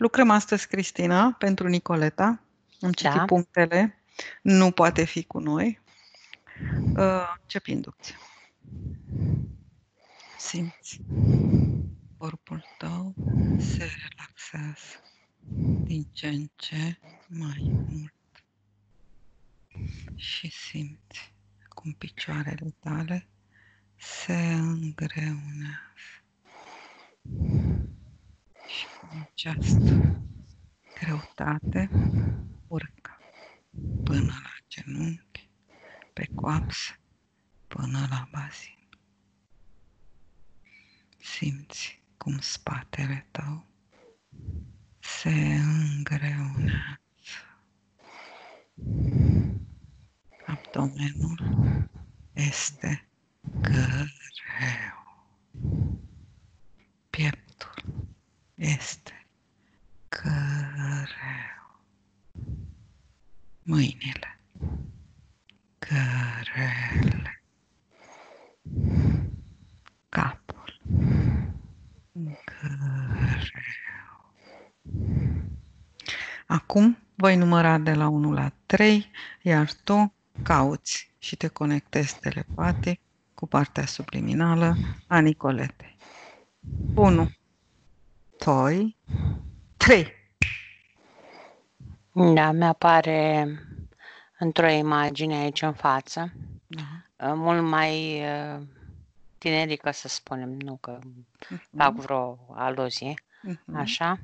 Lucrăm astăzi, Cristina, pentru Nicoleta. Am citit da. punctele. Nu poate fi cu noi. Ce uh, inducție. Simți corpul tău se relaxează din ce în ce mai mult. Și simți cum picioarele tale se îngreunează și în această greutate urcă până la genunchi, pe coapse, până la bazin. Simți cum spatele tău se îngreunează. Abdomenul este greu. Pieptul este că Mâinile, cărele, capul, căreu. Acum voi număra de la 1 la 3, iar tu cauți și te conectezi telepatic cu partea subliminală a Nicoletei. 1 doi, trei. Da, mi-apare într-o imagine aici în față, uh-huh. mult mai uh, tinerică să spunem, nu că uh-huh. fac vreo aluzie, uh-huh. așa,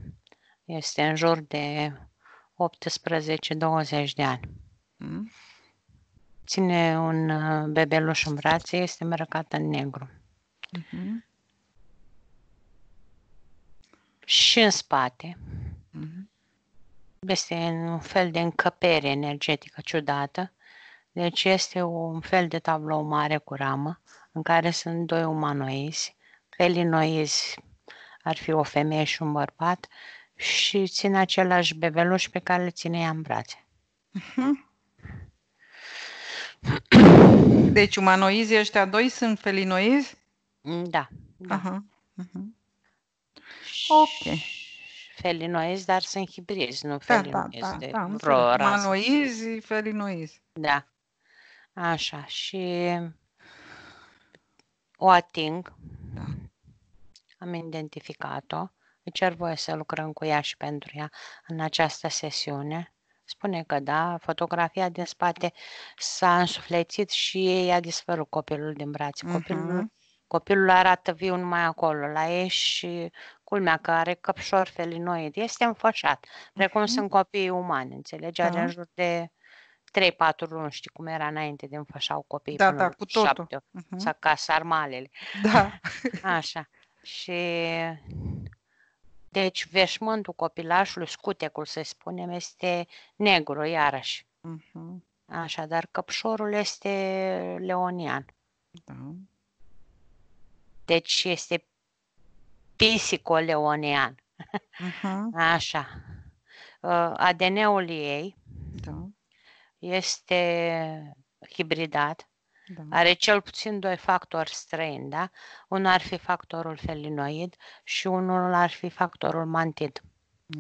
este în jur de 18-20 de ani. Uh-huh. Ține un uh, bebeluș în brațe, este îmbrăcat în negru. Uh-huh și în spate. Este un fel de încăpere energetică ciudată. Deci este un fel de tablou mare cu ramă în care sunt doi umanoizi. Felinoizi ar fi o femeie și un bărbat și țin același bebeluș pe care le ține ea în brațe. Deci umanoizi, ăștia doi sunt felinoizi? Da. da. Aha. Uh-huh. Ok. Felinoizi, dar sunt hibrizi, nu da, da, felinoizi. Da, da, de da, vreo da, Manoizi, felinoizi. Da. Așa, și o ating. Da. Am identificat-o. Îi cer voie să lucrăm cu ea și pentru ea în această sesiune. Spune că da, fotografia din spate s-a însuflețit și ei a dispărut copilul din brațe. Mhm. Copilul, uh-huh. copilul arată viu numai acolo, la ei și culmea că are căpșor felinoid, este înfășat, precum mm-hmm. sunt copiii umani, înțelegi? Are da. în jur de 3-4 luni, știi cum era înainte de înfășau copiii da, până da, cu totul. șapte, mm-hmm. sau ca sarmalele. Da. Așa. Și deci veșmântul copilașului, scutecul să spunem, este negru, iarăși. Mm-hmm. Așa, dar căpșorul este leonian. Da. Deci este pisicoleonean. Mhm. Uh-huh. Așa. Uh, ADN-ul ei da. este hibridat, da. are cel puțin doi factori străini, da? Unul ar fi factorul felinoid și unul ar fi factorul mantid.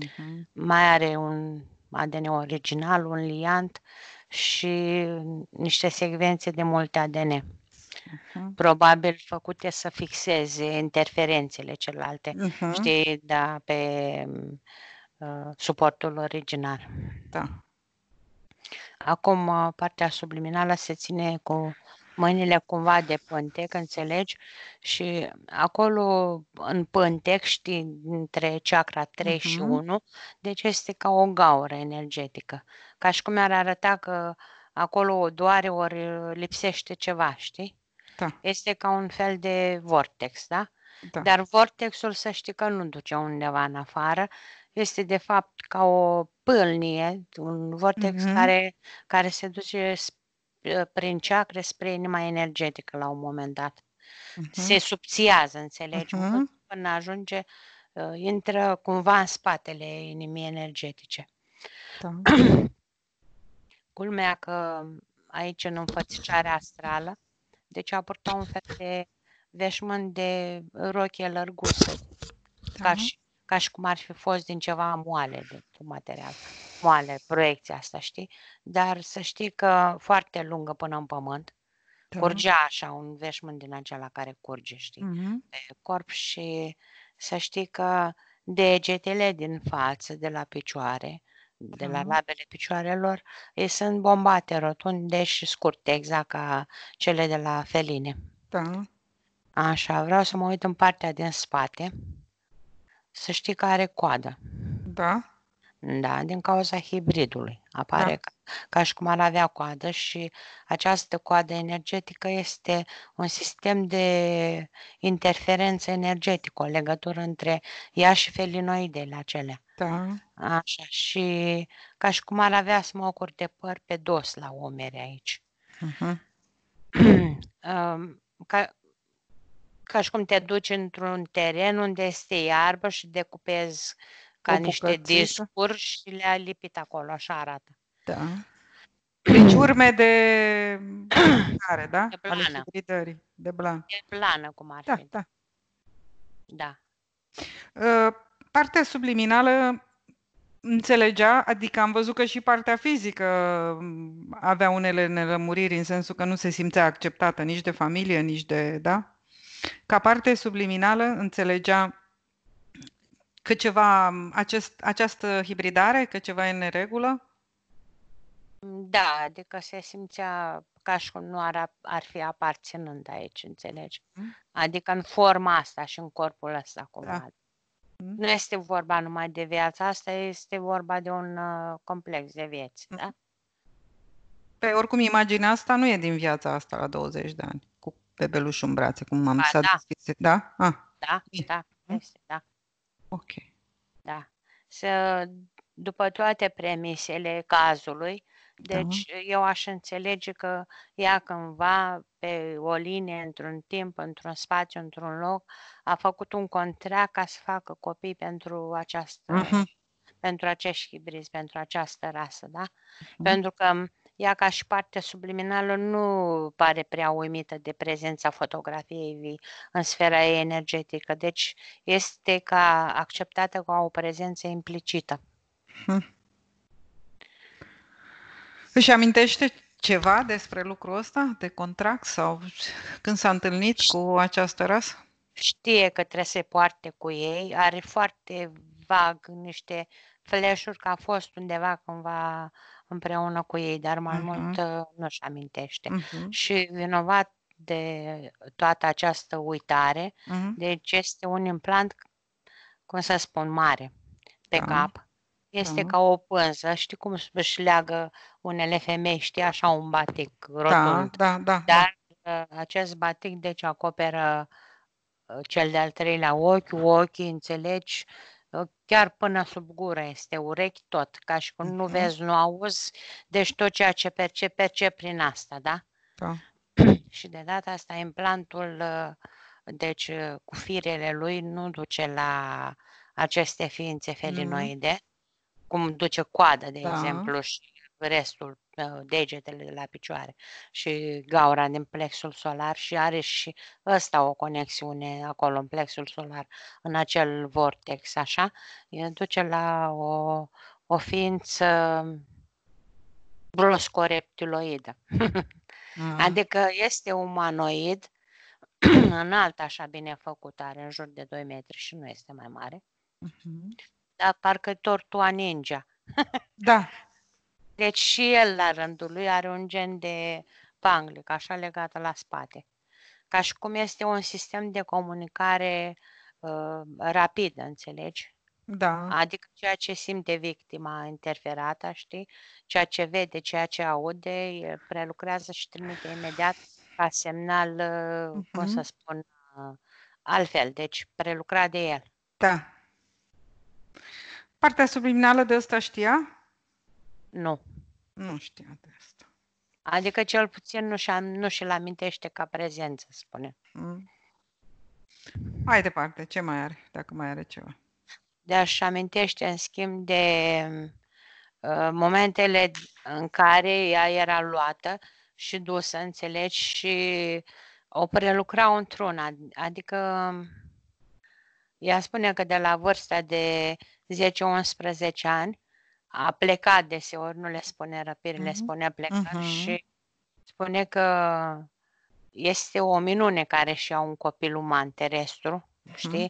Uh-huh. Mai are un ADN original, un liant și niște secvențe de multe ADN probabil făcute să fixeze interferențele celelalte, uh-huh. știi, da, pe uh, suportul original. Da. Acum, uh, partea subliminală se ține cu mâinile cumva de pântec, înțelegi? Și acolo, în pântec, știi, între chakra 3 uh-huh. și 1, deci este ca o gaură energetică. Ca și cum ar arăta că acolo o doare ori lipsește ceva, știi? Da. Este ca un fel de vortex, da? da? Dar vortexul să știi că nu duce undeva în afară, este de fapt ca o pâlnie, un vortex mm-hmm. care, care se duce ă, prin ceacre spre inima energetică la un moment dat. Mm-hmm. Se subțiază, înțelegi? Mm-hmm. Până ajunge, uh, intră cumva în spatele inimii energetice. Da. Culmea că aici în înfățișarea astrală deci a purtat un fel de veșmânt de roche lărguță, da. ca, și, ca și cum ar fi fost din ceva moale, de material, moale, proiecția asta, știi? Dar să știi că foarte lungă până în pământ, da. curgea așa un veșmânt din acela care curge, știi, uh-huh. Mhm. pe corp și să știi că degetele din față, de la picioare, de la labele picioarelor, ei sunt bombate, rotunde și scurte, exact ca cele de la feline. Da. Așa, vreau să mă uit în partea din spate, să știi că are coadă. Da. Da, din cauza hibridului. Apare da ca și cum ar avea coadă și această coadă energetică este un sistem de interferență energetică, o legătură între ea și felinoidele acelea. Da. Așa, și ca și cum ar avea smocuri de păr pe dos la omeri aici. Uh-huh. ca, ca și cum te duci într-un teren unde este iarbă și decupezi ca niște discuri și le-a lipit acolo, așa arată. Da. Deci urme de care, da? De blană. de blană. De blană, cum ar da, Da, da. Ă, partea subliminală înțelegea, adică am văzut că și partea fizică avea unele nelămuriri în sensul că nu se simțea acceptată nici de familie, nici de, da? Ca parte subliminală înțelegea că ceva, acest, această hibridare, că ceva e în neregulă, da, adică se simțea ca și cum nu ar, ar fi aparținând aici, înțelegi? Mm. Adică în forma asta și în corpul ăsta acum. Da. Mm. Nu este vorba numai de viața asta, este vorba de un uh, complex de vieți, mm. da? Pe oricum, imaginea asta nu e din viața asta la 20 de ani, cu bebelușul în brațe, cum am să da. Deschis, Da? Ah. Da, da, este, da. Ok. Da. Să, după toate premisele cazului, da. Deci da. eu aș înțelege că ea cândva pe o linie, într-un timp, într-un spațiu, într-un loc, a făcut un contract ca să facă copii pentru această uh-huh. pentru acești hibrizi, pentru această rasă, da? Uh-huh. Pentru că ea ca și parte subliminală nu pare prea uimită de prezența fotografiei vii în sfera ei energetică, deci este ca acceptată ca o prezență implicită. Uh-huh. Își amintește ceva despre lucrul ăsta de contract sau când s-a întâlnit cu această rasă? Știe că trebuie să poarte cu ei, are foarte vag niște flash că a fost undeva cândva împreună cu ei, dar mai uh-huh. mult uh, nu-și amintește. Uh-huh. Și vinovat de toată această uitare, uh-huh. deci este un implant, cum să spun, mare pe uh-huh. cap este Da. ca o pânză. Știi cum își- leagă unele femei, știi, așa un batic da, rotund. da, da, da. Dar da. acest batic, deci, acoperă uh, cel de-al treilea ochi, ochii, înțelegi? Uh, chiar până sub gură este, urechi, tot. Ca și cum nu vezi, nu auzi, deci tot ceea ce percep, percep prin asta, da? Da. Și de data asta implantul, deci cu firele lui, nu duce la aceste ființe felinoide, cum duce coada, de da. exemplu, și restul, ă, degetele de la picioare și gaura din plexul solar și are și ăsta o conexiune acolo în plexul solar, în acel vortex, așa, duce la o, o ființă broscoreptiloidă. Mm. Mm-hmm. adică este umanoid, înalt așa bine făcut, are în jur de 2 metri și nu este mai mare. Mm-hmm da, parcă Tortua Ninja. da. Deci și el, la rândul lui, are un gen de panglic, așa legată la spate. Ca și cum este un sistem de comunicare uh, rapidă, înțelegi? Da. Adică ceea ce simte victima interferată, știi? Ceea ce vede, ceea ce aude, prelucrează și trimite imediat ca semnal, uh-huh. cum mhm. să spun, uh, altfel, deci prelucra de el. Da. Partea subliminală de asta știa? Nu. Nu știa de asta. Adică cel puțin nu, și-a, nu și-l amintește ca prezență, spune. Mm. Hai departe, ce mai are, dacă mai are ceva? Dar și amintește, în schimb, de uh, momentele în care ea era luată și dusă, înțelegi, și o prelucrau într-una. Adică ea spunea că de la vârsta de 10-11 ani a plecat deseori, nu le spune răpiri, uh-huh. le mhm. spune plecat uh-huh. Mhm. și spune că este o minune care și au un copil uman terestru, uh-huh. știi,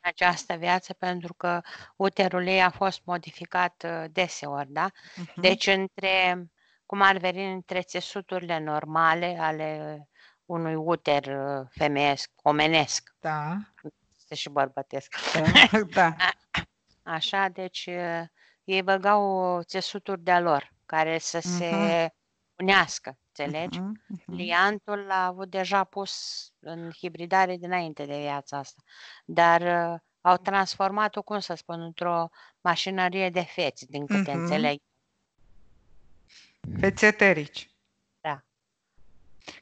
în această viață, pentru că uterul ei a fost modificat uh, deseori, da? Uh-huh. Deci, între, cum ar veni, între țesuturile normale ale unui uter uh, femeiesc, omenesc. Da este și bărbătesc. Da. da. Așa, deci ei băgau țesuturi de-a lor care să uh-huh. se mhm. unească, înțelegi? Uh-huh. Mhm, mhm. Liantul l-a avut deja pus în hibridare dinainte de viața asta, dar uh, au transformat-o, cum să spun, într-o mașinărie de feți, din câte uh-huh. înțeleg. Feți eterici. Da.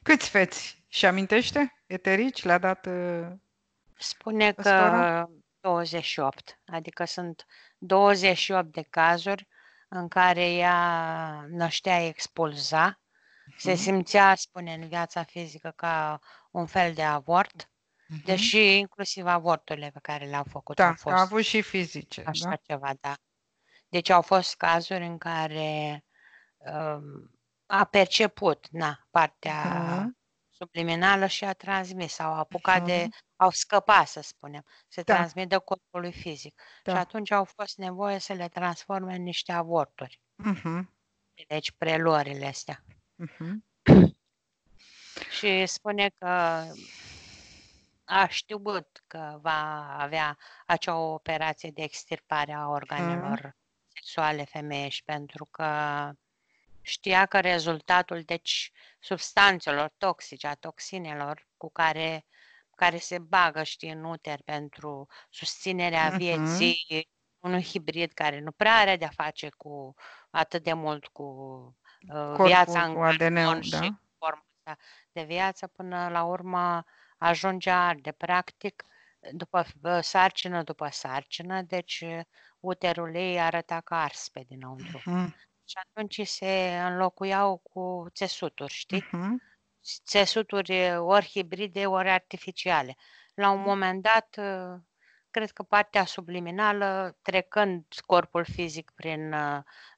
Câți feți? Și amintește? Eterici le-a dat... Uh... Spune Păstorul? că 28, adică sunt 28 de cazuri în care ea năștea expulza, mhm. se simțea, spune, în viața fizică ca un fel de avort, mhm. deși inclusiv avorturile pe care le-au făcut da, au fost... a avut și fizice, Așa da? ceva, da. Deci au fost cazuri în care um, a perceput, na, partea... Uh-huh subliminală și a transmis sau a apucat uh-huh. de, au scăpat, să spunem, se da. transmit de corpului fizic. Da. Și atunci au fost nevoie să le transforme în niște avorturi. Uh-huh. Deci preluările astea. Uh-huh. și spune că a știut că va avea acea operație de extirpare a organelor uh-huh. sexuale femeiești pentru că Știa că rezultatul, deci, substanțelor toxice, a toxinelor cu care, care se bagă, știi, în uter pentru susținerea uh-huh. vieții unui hibrid care nu prea are de-a face cu atât de mult cu uh, Corpul, viața în cu ADN-ul, da. și da? forma de viață, până la urmă ajunge arde. Practic, după uh, sarcină după sarcină, deci uh, uterul ei arăta ca ars pe dinăuntru. Uh-huh și atunci se înlocuiau cu țesuturi, știi? Uh-huh. Țesuturi ori hibride, ori artificiale. La un moment dat, cred că partea subliminală, trecând corpul fizic prin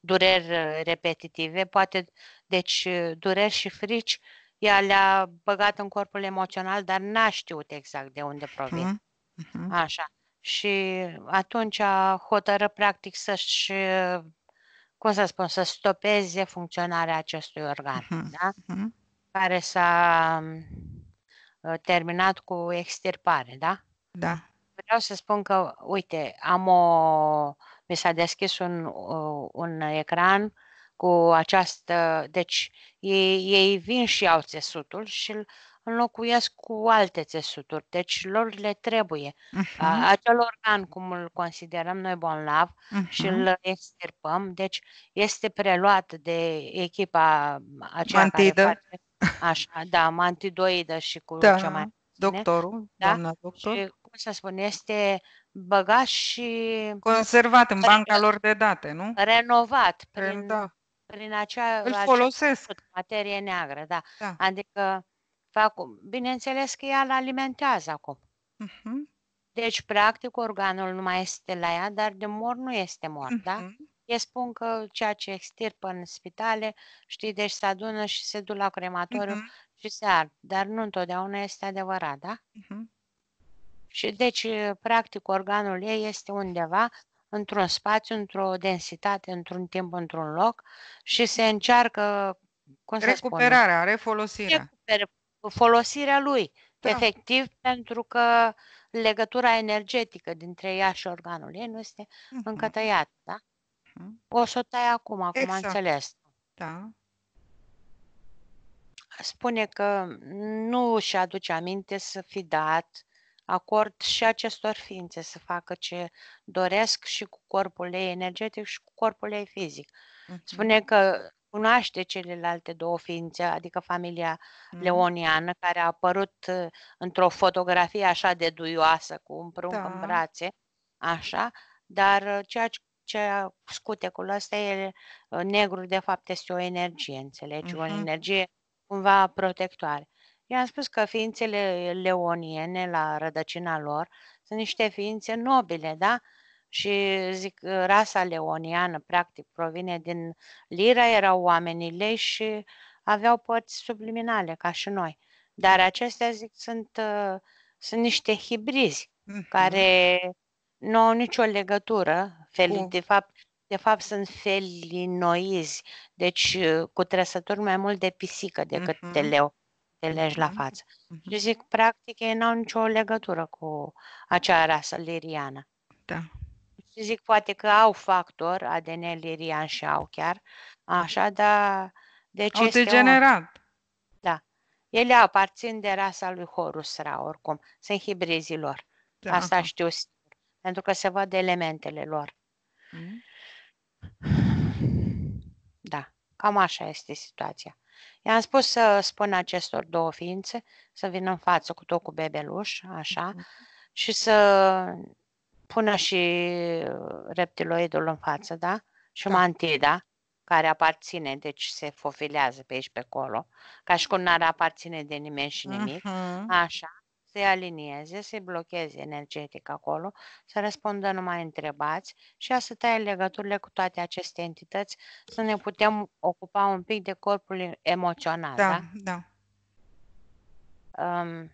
dureri repetitive, poate, deci dureri și frici, ea le-a băgat în corpul emoțional, dar n-a știut exact de unde provin. Uh-huh. Așa. Și atunci a hotărât practic să-și cum să spun, să stopeze funcționarea acestui organ, uh-huh. da? Uh-huh. Care s-a uh, terminat cu extirpare, da? Da. Vreau să spun că, uite, am o... mi s-a deschis un, uh, un ecran cu această... Deci, ei, ei vin și au țesutul și îl înlocuiesc cu alte țesuturi. Deci lor le trebuie. Uh-huh. Acel organ, cum îl considerăm noi bonlav uh-huh. și îl extirpăm, deci este preluat de echipa aceea Mantidă. care face, așa, da, mantidoidă și cu da, ce mai doctorul, da? doamna doctor. Și, cum să spun, este băgat și... Conservat în banca lor de date, nu? Renovat prin, da. prin acea... Îl folosesc. Acea materie neagră, da. da. Adică Fac, bineînțeles că ea îl alimentează acum. Uh-huh. Deci, practic, organul nu mai este la ea, dar de mor nu este mort, uh-huh. da? Mhm. Ei spun că ceea ce extirpă în spitale, știi, deci se adună și se duc la crematoriu uh-huh. și se ard. Dar nu întotdeauna este adevărat, da? Uh-huh. Și deci, practic, organul ei este undeva într-un spațiu, într-o densitate, într-un timp, într-un loc și se încearcă cum Recuperarea, să spun, refolosirea folosirea lui, da. efectiv, pentru că legătura energetică dintre ea și organul ei nu este uh-huh. încă tăiată. Da? Uh-huh. O să o tai acum, acum exact. înțeles. Da. Spune că nu își aduce aminte să fi dat acord și acestor ființe să facă ce doresc și cu corpul ei energetic și cu corpul ei fizic. Mhm. Spune că cunoaște celelalte două ființe, adică familia mm. leoniană, care a apărut uh, într-o fotografie așa de duioasă, cu un prunc da. în brațe, așa, dar uh, ceea ce ce scute ăsta e uh, negru, de fapt, este o energie, înțelegi? Uh-huh. O mm-hmm. energie cumva protectoare. I-am spus că ființele leoniene, la rădăcina lor, sunt niște ființe nobile, da? și zic, ă, rasa leoniană, practic, provine din Lira, erau oamenii lei și aveau părți subliminale, ca și noi. Dar acestea, zic, sunt, ă, sunt niște hibrizi mm-hmm. care nu au nicio legătură. Fel, mm. De fapt, de fapt, sunt felinoizi, deci ă, cu trăsături mai mult de pisică decât mm-hmm. de leu te legi la mm-hmm. față. Mm-hmm. Și zic, practic, ei n-au nicio legătură cu acea rasă liriană. Da și zic poate că au factor, ADN lirian și au chiar, așa, dar... Deci au degenerat. Un... Da. Ele aparțin de rasa lui Ra, oricum. Sunt hibrizii lor. Da. Asta știu pentru că se văd elementele lor. Mm. Da, cam așa este situația. I-am spus să spun acestor două ființe să vină în față cu tot cu bebeluș, așa, mm-hmm. și să pună și uh, reptiloidul în față, da? Și da. mantida, care aparține, deci se fofilează pe aici pe acolo, ca și cum n-ar aparține de nimeni și nimic. Uh-huh. Așa, se alinieze, se blocheze energetic acolo, să răspundă numai întrebați și a să taie legăturile cu toate aceste entități, să ne putem ocupa un pic de corpul emoțional, da? Da, da. Um,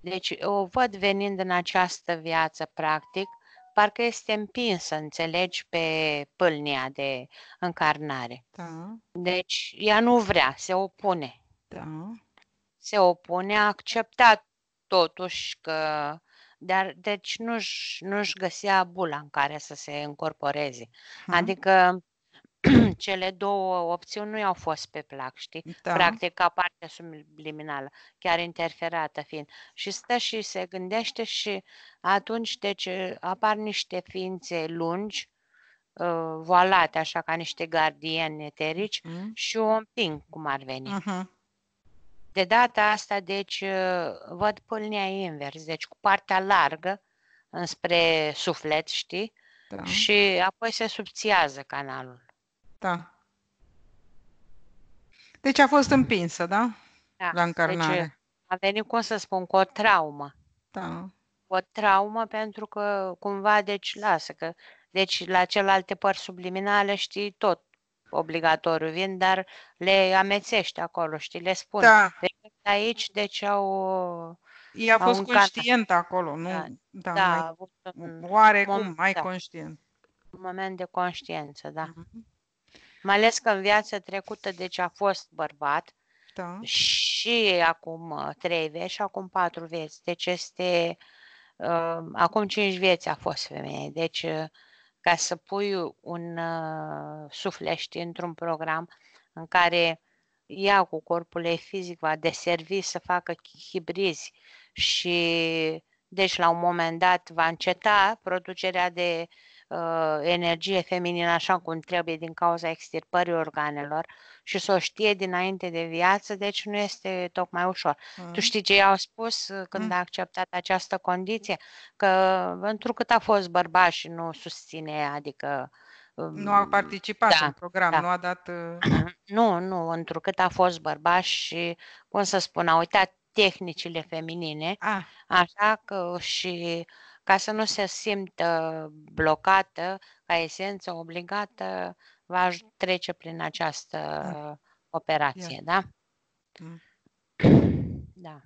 deci o văd venind în această viață, practic, parcă este împinsă, înțelegi, pe pâlnia de încarnare. Da. Deci ea nu vrea, se opune. Da. Se opune, a acceptat totuși că dar deci nu-și, nu-și găsea bula în care să se încorporeze. Ha. Adică cele două opțiuni nu i-au fost pe plac, știi? Da. Practic, ca parte subliminală, chiar interferată fiind. Și stă și se gândește și atunci, deci, ă, apar niște ființe lungi, uh, voalate, așa ca niște gardieni eterici mm. și o împing, cum ar veni. Uh-huh. De data asta, deci, ă, văd pâlnea invers, deci cu partea largă înspre suflet, știi? Da. Și apoi se subțiază canalul. Da. Deci a fost împinsă, da? Da. La încarnare. Deci a venit, cum să spun, cu o traumă. Da. Cu o traumă pentru că cumva, deci lasă că, deci la celelalte părți subliminale știi tot obligatoriu vin, dar le amețești acolo, știi, le spun. Da. Deci aici, deci au... Ea a fost conștientă acolo, nu? Da, da, da mai, oarecum un, mai da. conștient. Un moment de conștiență, da. Mm-hmm mai ales că în viața trecută, deci a fost bărbat da. și acum uh, trei vieți și acum patru vieți. Deci este, uh, acum cinci vieți a fost femeie. Deci uh, ca să pui un uh, suflești într-un program în care ea cu corpul ei fizic va deservi să facă hibrizi și deci la un moment dat va înceta producerea de uh, uh, energie feminină așa cum trebuie din cauza extirpării organelor și să o știe dinainte de viață, deci nu este tocmai ușor. Mm. Tu știi ce i-au spus uh, când mm. a acceptat această condiție? Că uh, întrucât a fost bărbat și nu susține, adică um, nu a participat da, în program, da. nu a dat... Uh, nu, nu, întrucât a fost bărbat și, cum să spun, a uitat tehnicile feminine, ah. așa că și ca să nu se simtă blocată, ca esență obligată, va trece prin această ah. operație, da? Mm. Da.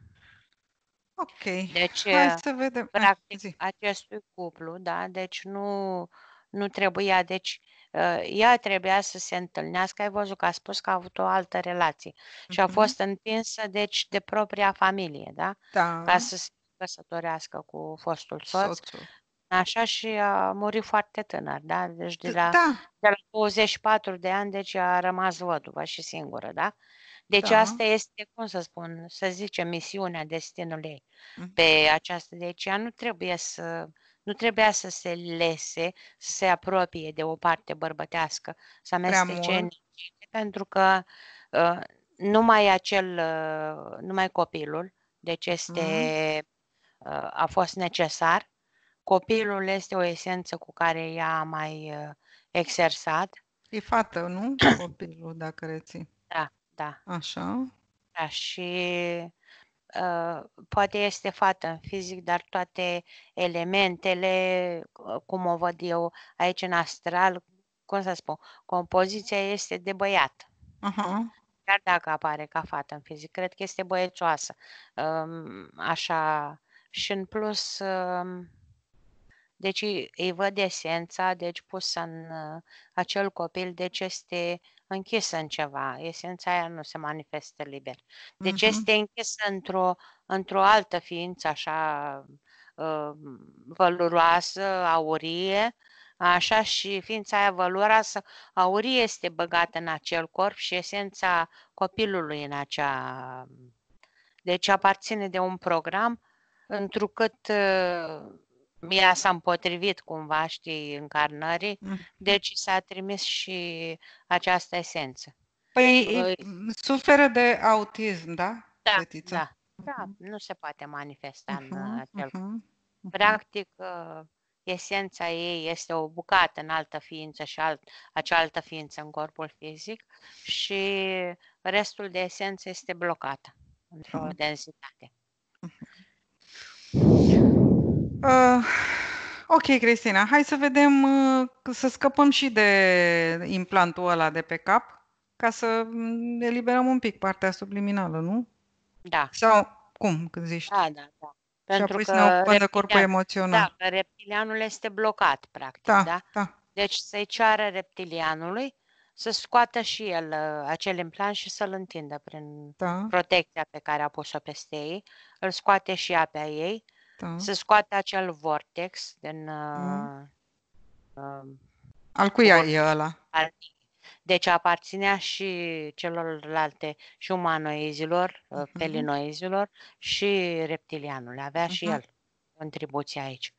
Ok. Deci, Hai să vedem. practic, Hai, acestui cuplu, da, deci nu, nu trebuia, deci Ă, ea trebuia să se întâlnească, ai văzut că a spus că a avut o altă relație și a fost întinsă, deci, de propria familie, da? Da. Ca să se căsătorească cu fostul soț. Soțul. Așa și a murit foarte tânăr, da? Deci de la, da. de la 24 de ani, deci a rămas văduvă și singură, da? Deci da. asta este, cum să spun, să zicem, misiunea destinului uh-huh. pe această. Deci ea nu trebuie să nu trebuia să se lese, să se apropie de o parte bărbătească, să amestece energie, pentru că uh, numai acel, uh, numai copilul, deci este, mm-hmm. uh, a fost necesar. Copilul este o esență cu care ea a mai uh, exersat. E fată, nu? Copilul, dacă reții. Da, da. Așa. Da, și Uh, poate este fată în fizic, dar toate elementele, uh, cum o văd eu aici în astral, cum să spun, compoziția este de băiat. Uh-huh. Dar dacă apare ca fată în fizic, cred că este băiecioasă. Um, așa. Și în plus, um, deci îi văd esența, deci pusă în uh, acel copil, deci este închisă în ceva. Esența aia nu se manifestă liber. Deci uh-huh. este închisă într-o, într-o altă ființă așa uh, văluroasă, aurie, așa și ființa aia văluroasă, aurie este băgată în acel corp și esența copilului în acea... Deci aparține de un program, întrucât uh, Mia s-a împotrivit cumva, știi, încarnării, mm. deci s-a trimis și această esență. Păi uh, suferă de autism, da? Da, da. Mm-hmm. Da, nu se poate manifesta uh-huh, în mm-hmm, acel. Uh-huh, uh-huh. Practic, uh, esența ei este o bucată în altă ființă și alt, altă ființă în corpul fizic și restul de esență este blocată într-o mm. densitate. Uh, ok, Cristina, hai să vedem, uh, să scăpăm și de implantul ăla de pe cap, ca să eliberăm un pic partea subliminală, nu? Da. Sau cum, când zici? Da, da, da. Pentru și apoi că să ne de corpul da, emoțional. Da, reptilianul este blocat, practic, da? da? da. Deci să-i ceară reptilianului să scoată și el uh, acel implant și să-l întindă prin da. protecția pe care a pus-o peste ei, îl scoate și ea pe ei, da. Se scoate acel vortex din... Mm. Uh, Al cui e uh, ăla? Deci aparținea și celorlalte și umanoizilor, uh-huh. felinoizilor și reptilianul. Avea uh-huh. și mhm. el contribuție aici.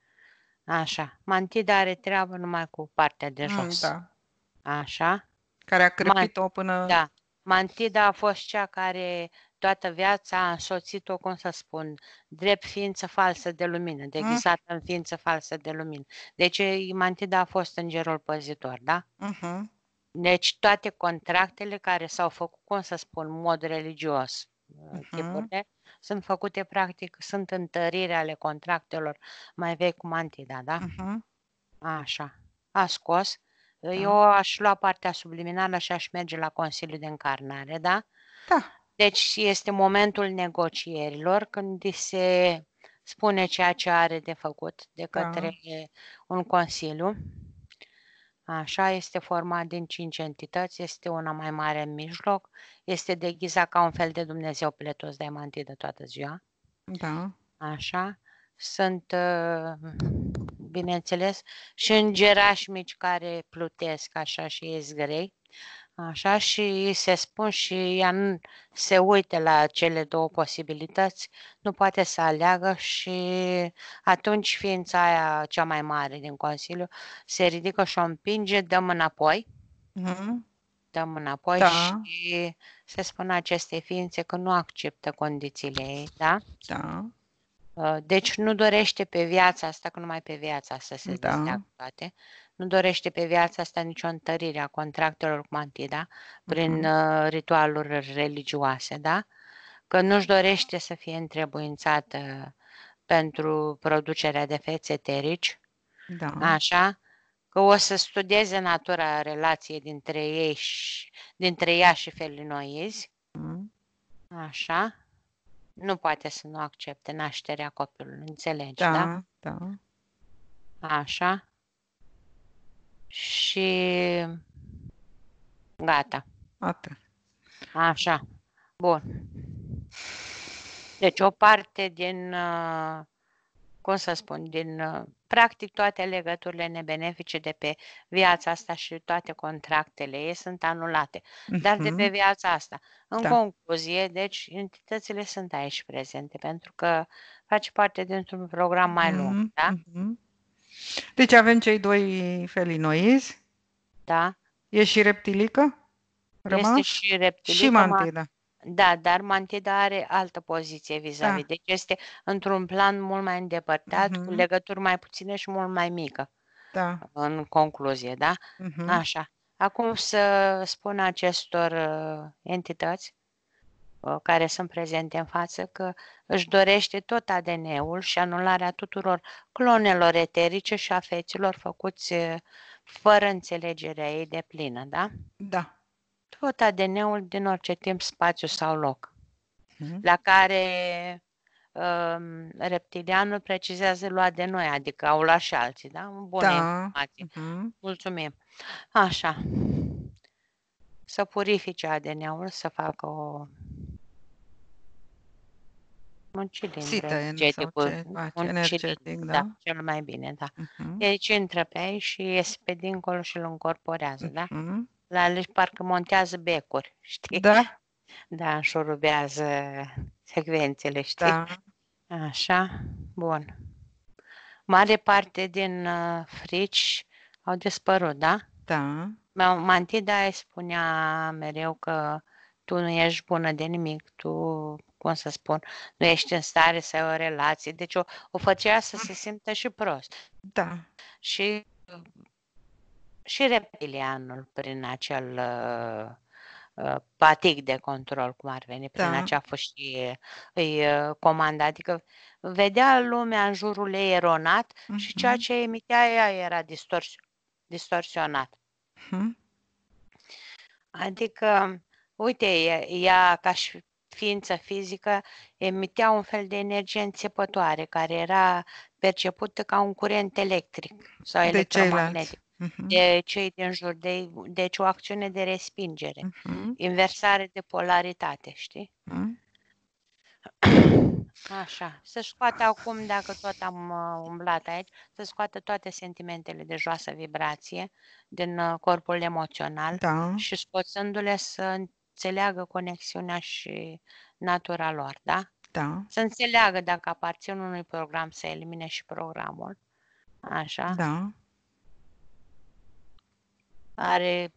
Așa. Mantida are treabă numai cu partea de mm, jos. Da. Așa. Care a crăpit-o până... Da. Mantida a fost cea care toată viața a însoțit-o, cum să spun, drept ființă falsă de lumină, deghisată mm? în ființă falsă de lumină. Deci Imantida a fost îngerul păzitor, da? Uh-huh. Deci toate contractele care s-au făcut, cum să spun, în mod religios, mm-hmm. tipurile, sunt făcute practic, sunt întărire ale contractelor mai vechi cu Mantida, da? Uh-huh. Așa. A scos. Da. Eu aș lua partea subliminală și aș merge la Consiliul de Încarnare, da? Da. Deci este momentul negocierilor când se spune ceea ce are de făcut de da. către da. un consiliu. Așa, este format din cinci entități, este una mai mare în mijloc, este deghizat ca un fel de Dumnezeu pletos de mantii de toată ziua. Da. Așa. Sunt, uh, bineînțeles, și îngerași mici care plutesc așa și ies grei. Așa și se spun și ea se uite la cele două posibilități, nu poate să aleagă și atunci ființa aia cea mai mare din Consiliu se ridică și o împinge, dăm înapoi, mm-hmm. dăm înapoi da. și se spun acestei ființe că nu acceptă condițiile ei, da? Da. Deci nu dorește pe viața asta, că numai pe viața asta se da. toate nu dorește pe viața asta nicio întărire a contractelor cu mantida prin uh-huh. ritualuri religioase, da? Că nu-și dorește să fie întrebuințată pentru producerea de fețe terici, da. așa? Că o să studieze natura relației dintre ei și, dintre ea și felinoizi, uh-huh. așa? Nu poate să nu accepte nașterea copilului, înțelegi, da? Da, da. Așa și gata. Atât. Așa. Bun. Deci o parte din, uh, cum să spun, din uh, practic toate legăturile nebenefice de pe viața asta și toate contractele ei sunt anulate, dar de mhm. pe viața asta. În da. concluzie, deci entitățile sunt aici prezente pentru că face parte dintr-un program mai lung, mm-hmm. da? Mm-hmm. Deci avem cei doi felinoizi. Da. E și reptilică? Rămas? Este și reptilică. Și mantida. Da, dar mantida are altă poziție vis-a-vis. Da. Deci este într-un plan mult mai îndepărtat, uh-huh. cu legături mai puține și mult mai mică. Da. În concluzie, da? Uh-huh. Așa. Acum să spun acestor uh, entități care sunt prezente în față că își dorește tot ADN-ul și anularea tuturor clonelor eterice și a feților făcuți fără înțelegerea ei de plină, da? Da. Tot ADN-ul din orice timp, spațiu sau loc, mm-hmm. la care um, reptilianul precizează lua de noi, adică au luat și alții, da? Bună da. informație. Mm-hmm. Mulțumim. Așa să purifice ADN-ul, să facă o un cilindru Siten energetic, ce un, un energetic, cilindru, da? da? Cel mai bine, da. Uh-huh. Mhm. Deci intră pe ei și iese pe dincolo și îl încorporează, uh-huh. da? Mhm. La parcă montează becuri, știi? Da. Da, înșurubează secvențele, da. știi? Da. Așa, bun. Mare parte din uh, frici au dispărut, da? Da. Mantida îi spunea mereu că tu nu ești bună de nimic, tu cum să spun, nu ești în stare să ai o relație. Deci o, o făcea să se simtă și prost. Da. Și, și reptilianul prin acel uh, uh, patic de control, cum ar veni, prin da. acea fâșie îi uh, comanda. Adică vedea lumea în jurul ei eronat uh-huh. și mhm. ceea ce emitea ea era distors- distorsionat. Uh-huh. Adică, uite, ea, ea ca și ființă fizică emitea un fel de energie înțepătoare, care era percepută ca un curent electric sau electromagnetic. De, mhm. de cei din jur, de, deci o acțiune de respingere, uh-huh. inversare de polaritate, știi? Uh-huh. Așa, să scoate acum, dacă tot am uh, umblat aici, să scoate toate sentimentele de joasă vibrație din uh, corpul emoțional da. și scoțându-le să înțeleagă conexiunea și natura lor, da? Da. Să înțeleagă dacă aparțin unui program, să elimine și programul. Așa? Da. Are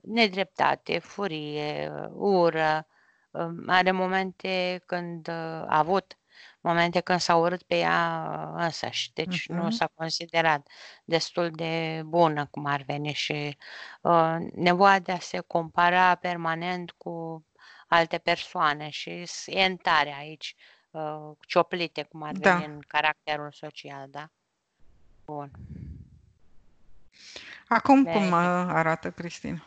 nedreptate, furie, ură, um, are momente când uh, a avut momente când s-a urât pe ea uh, însăși. Deci uh-huh. nu s-a considerat destul de bună cum ar veni și uh, nevoia de a se compara permanent cu alte persoane și e în tare aici uh, cioplite cum ar da. veni în caracterul social, da? Bun. Acum de... cum uh, arată Cristina?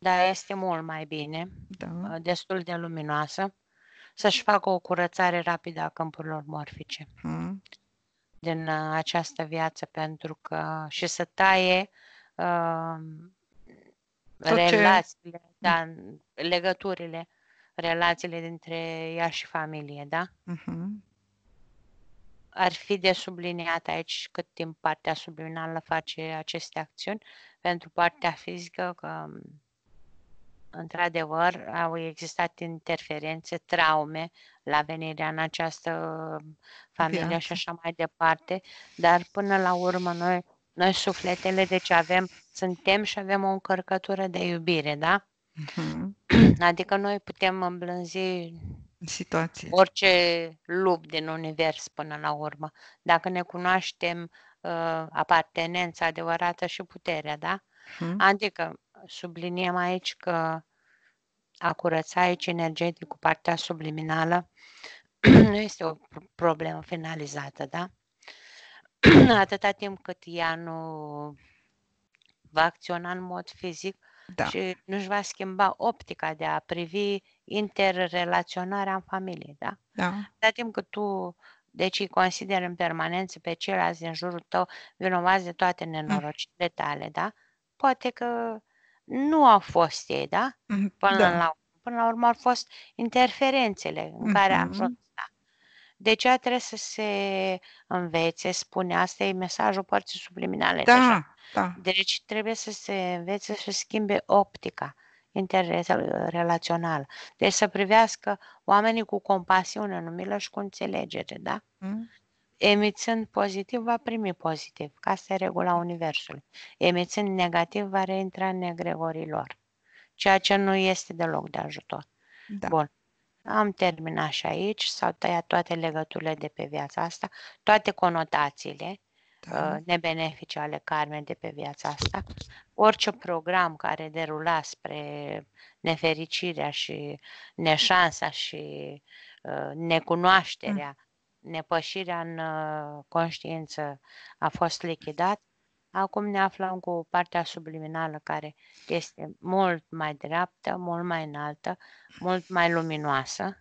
Da, este mult mai bine, da. Uh, destul de luminoasă să-și facă o curățare rapidă a câmpurilor morfice mm. din uh, această viață pentru că și să taie uh, relațiile, ce... da, legăturile, relațiile dintre ea și familie, da? Mm-hmm. Ar fi de subliniat aici cât timp partea subliminală face aceste acțiuni pentru partea fizică că um, într-adevăr, au existat interferențe, traume la venirea în această um, familie și așa mai departe, dar până la urmă noi, noi sufletele, deci avem, suntem și avem o încărcătură de iubire, da? Uh-huh. Adică noi putem îmblânzi situație. Orice lup din univers până la urmă. Dacă ne cunoaștem uh, apartenența adevărată și puterea, da? Uh-huh. Adică subliniem aici că a curăța aici energetic cu partea subliminală nu este o problemă finalizată, da? Atâta timp cât ea nu va acționa în mod fizic da. și nu-și va schimba optica de a privi interrelaționarea în familie, da? Da. Atâta timp cât tu deci îi consideri în permanență pe ceilalți din jurul tău vinovați de toate mm. nenorocirile tale, da? Poate că nu au fost ei, da? Mhm, până, da. La, până la urmă au fost interferențele în care mm-hmm. am fost. Da. De deci, trebuie să se învețe, spune, asta e mesajul părții subliminale. Da, deja. Deci da. Deci trebuie să se învețe să schimbe optica interrelațională. Uh, deci să privească oamenii cu compasiune, numilă și cu înțelegere, da? Mm emițând pozitiv, va primi pozitiv. Ca să regula universul. Emițând negativ, va reintra în negregorii lor. Ceea ce nu este deloc de ajutor. Da. Bun. Am terminat și aici, s-au tăiat toate legăturile de pe viața asta, toate conotațiile da. uh, nebenefice ale karmei de pe viața asta. Orice program care derula spre nefericirea și neșansa și uh, necunoașterea mm nepășirea în ă, conștiință a fost lichidat, acum ne aflăm cu partea subliminală care este mult mai dreaptă, mult mai înaltă, mult mai luminoasă.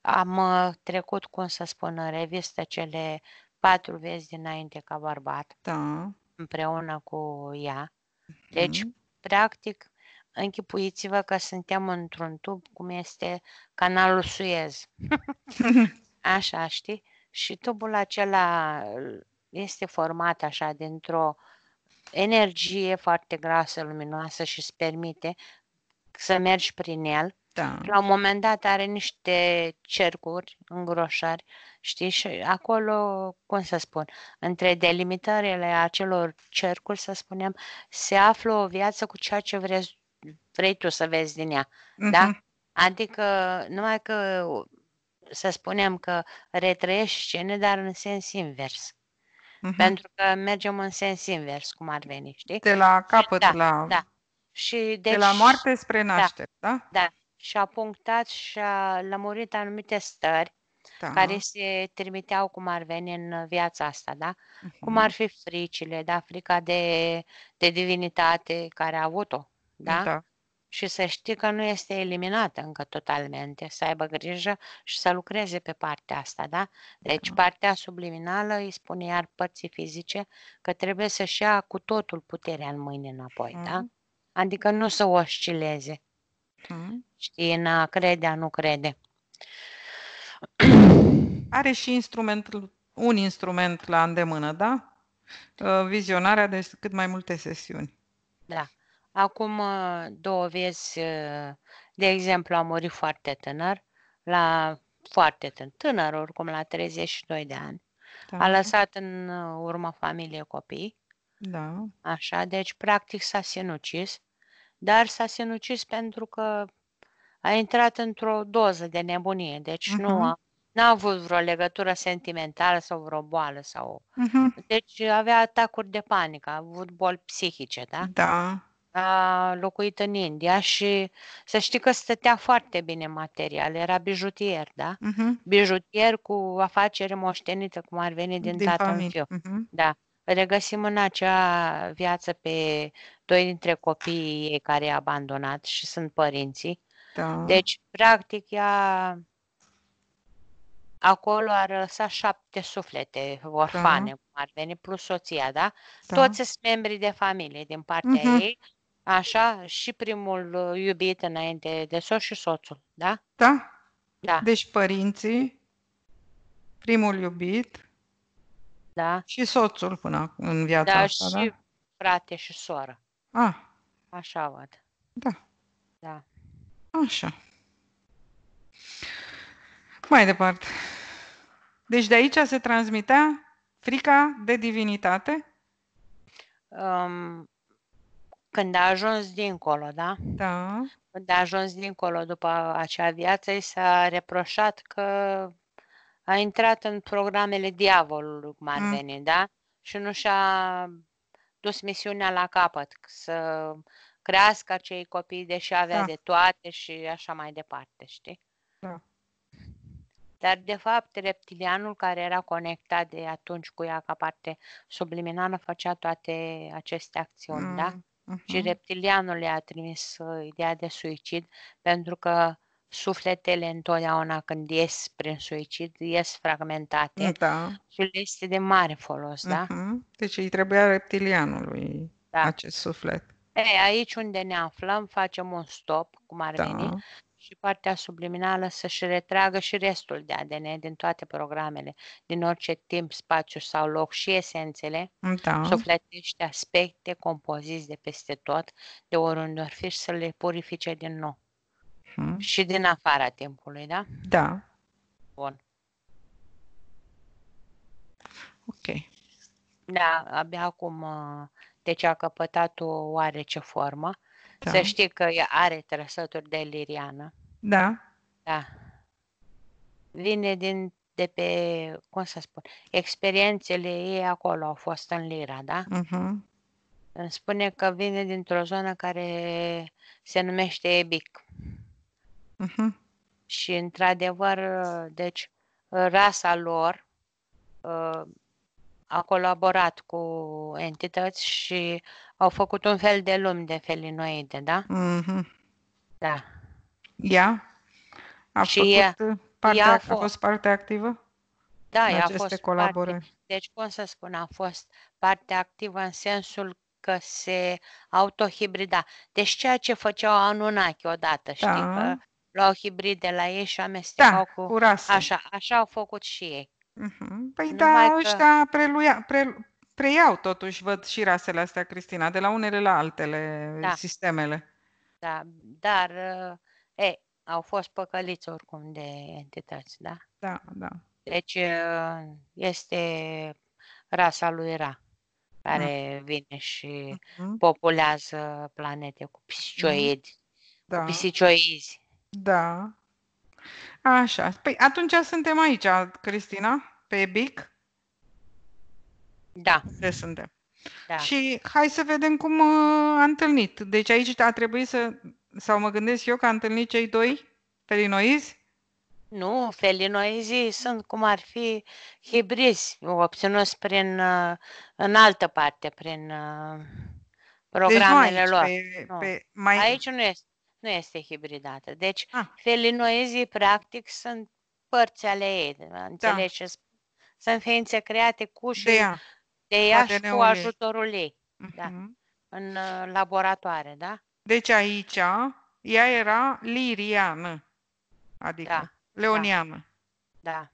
Am ă, trecut, cum să spun, în revistă cele patru vezi dinainte ca bărbat, da. împreună cu ea. Mhm. Deci, mm-hmm. practic, închipuiți-vă că suntem într-un tub cum este canalul Suez. Așa, știi? Și tubul acela este format așa dintr-o energie foarte grasă, luminoasă și îți permite să mergi prin el. Da. La un moment dat are niște cercuri, îngroșari, știi, și acolo, cum să spun, între delimitările acelor cercuri, să spunem, se află o viață cu ceea ce vrei, vrei tu să vezi din ea, uh-huh. da? Mhm. Adică, numai că să spunem că retrăiești scene, dar în sens invers. Uh-huh. Pentru că mergem în sens invers, cum ar veni, știi? De la capăt da, la... Da. Și deci, de la deci moarte spre da, naștere, da? Da. da. Și a punctat și a lămurit anumite stări da. care se trimiteau cum ar veni în viața asta, da? Uh-huh. Cum ar fi fricile, da? Frica de, de divinitate care a avut-o, da? da și să știi că nu este eliminată încă totalmente, să aibă grijă și să lucreze pe partea asta, da? Deci da. partea subliminală îi spune iar părții fizice că trebuie să-și ia cu totul puterea în mâini înapoi, da? mm. da? Adică nu să oscileze. Mm. Știi, în a crede, a nu crede. Are și instrumentul, un instrument la îndemână, da? Vizionarea de cât mai multe sesiuni. Da. Acum uh, două vieți, uh, de exemplu, a murit foarte tânăr, la foarte tânăr, tânăr oricum, la 32 de ani. Da. A lăsat în uh, urmă familie copii. Da. Așa, deci practic s-a sinucis, dar s-a sinucis pentru că a intrat într-o doză de nebunie, deci uh-huh. nu mhm. a, n-a avut vreo legătură sentimentală sau vreo boală sau. Uh-huh. Deci avea atacuri de panică, a avut boli psihice, da? Da a locuit în India și să știi că stătea foarte bine material, era bijutier, da? Uh-huh. Bijutier cu afacere moștenită, cum ar veni din, din tatăl meu. Uh-huh. Da. Regăsim în acea viață pe doi dintre copiii ei care i-a abandonat și sunt părinții. Da. Deci, practic, ea acolo a lăsa șapte suflete orfane, da. cum ar veni, plus soția, da? da. Toți sunt membri de familie din partea uh-huh. ei Așa, și primul uh, iubit înainte de soț și soțul, da? Da. da. Deci părinții, primul iubit da. și soțul până în viața da, asta, și da? frate și soră. Ah. Așa văd. Da. Da. Așa. Mai departe. Deci de aici se transmitea frica de divinitate? Um, când a ajuns dincolo, da? Da. Când a ajuns dincolo după acea viață, i s-a reproșat că a intrat în programele diavolului, cum ar mm. veni, da? Și nu și-a dus misiunea la capăt, să crească acei copii, deși avea da. de toate și așa mai departe, știi? Da. Dar, de fapt, reptilianul care era conectat de atunci cu ea ca parte subliminală făcea toate aceste acțiuni, mm. da? Uh-huh. Și reptilianul le-a trimis uh, ideea de suicid, pentru că sufletele întotdeauna când ies prin suicid, ies fragmentate da. și le este de mare folos, uh-huh. da? Deci îi trebuia reptilianului da. acest suflet. Ei, aici unde ne aflăm, facem un stop, cum ar da. veni, și partea subliminală să-și retragă și restul de ADN din toate programele, din orice timp, spațiu sau loc și esențele, da. sufletește aspecte compoziți de peste tot, de oriunde ar fi să le purifice din nou. Hmm. Și din afara timpului, da? Da. Bun. Ok. Da, abia acum uh, deci a căpătat o oarece formă. Da. Să știi că are trăsături de liriană. Da. Da. Vine din de pe, cum să spun, experiențele ei acolo au fost în Lira, da? Uh-huh. Îmi spune că vine dintr-o zonă care se numește Ebic. Uh-huh. Și, într-adevăr, deci, rasa lor, uh, a colaborat cu entități și au făcut un fel de lumi de felinoide, da? Mm-hmm. Da. Ea a și făcut ea, parte, ea a, fost, a fost parte activă? Da, ea a fost colaborări. parte. Deci, cum să spun, a fost parte activă în sensul că se autohibrida. Deci ceea ce făceau Anunnaki odată, da. știi, da. că luau hibride la ei și amestecau da, cu... Urase. Așa, așa au făcut și ei. Uh-huh. Păi da, că ăștia preluia, pre, preiau totuși, văd și rasele astea, Cristina, de la unele la altele Da, sistemele. da, dar e, au fost păcăliți oricum de entități, da? Da, da. Deci este rasa lui Ra Da. care uhm. vine și uh-huh. populează planete cu pisicioidi, cu Da, pisicioizi. da. Așa. Păi atunci suntem aici, Cristina, pe BIC. Da. De suntem. Da. Și hai să vedem cum uh, a întâlnit. Deci aici a trebuit să, sau mă gândesc eu că a întâlnit cei doi felinoizi? Nu, felinoizii sunt cum ar fi hibrizi, obținuți prin, uh, în altă parte, prin programele uh, deci nu aici, lor. Pe, nu. Pe, mai... Aici nu este nu este hibridată. Deci, ah. felinoezii, practic, sunt părți ale ei. Da, înțelegi da. Sunt ființe create cu și de ea, de ea și cu ajutorul ei. Uh-huh. Da. Mhm. În uh, laboratoare, da? Deci aici ea era liriană, adică da. leoniană. Da. da.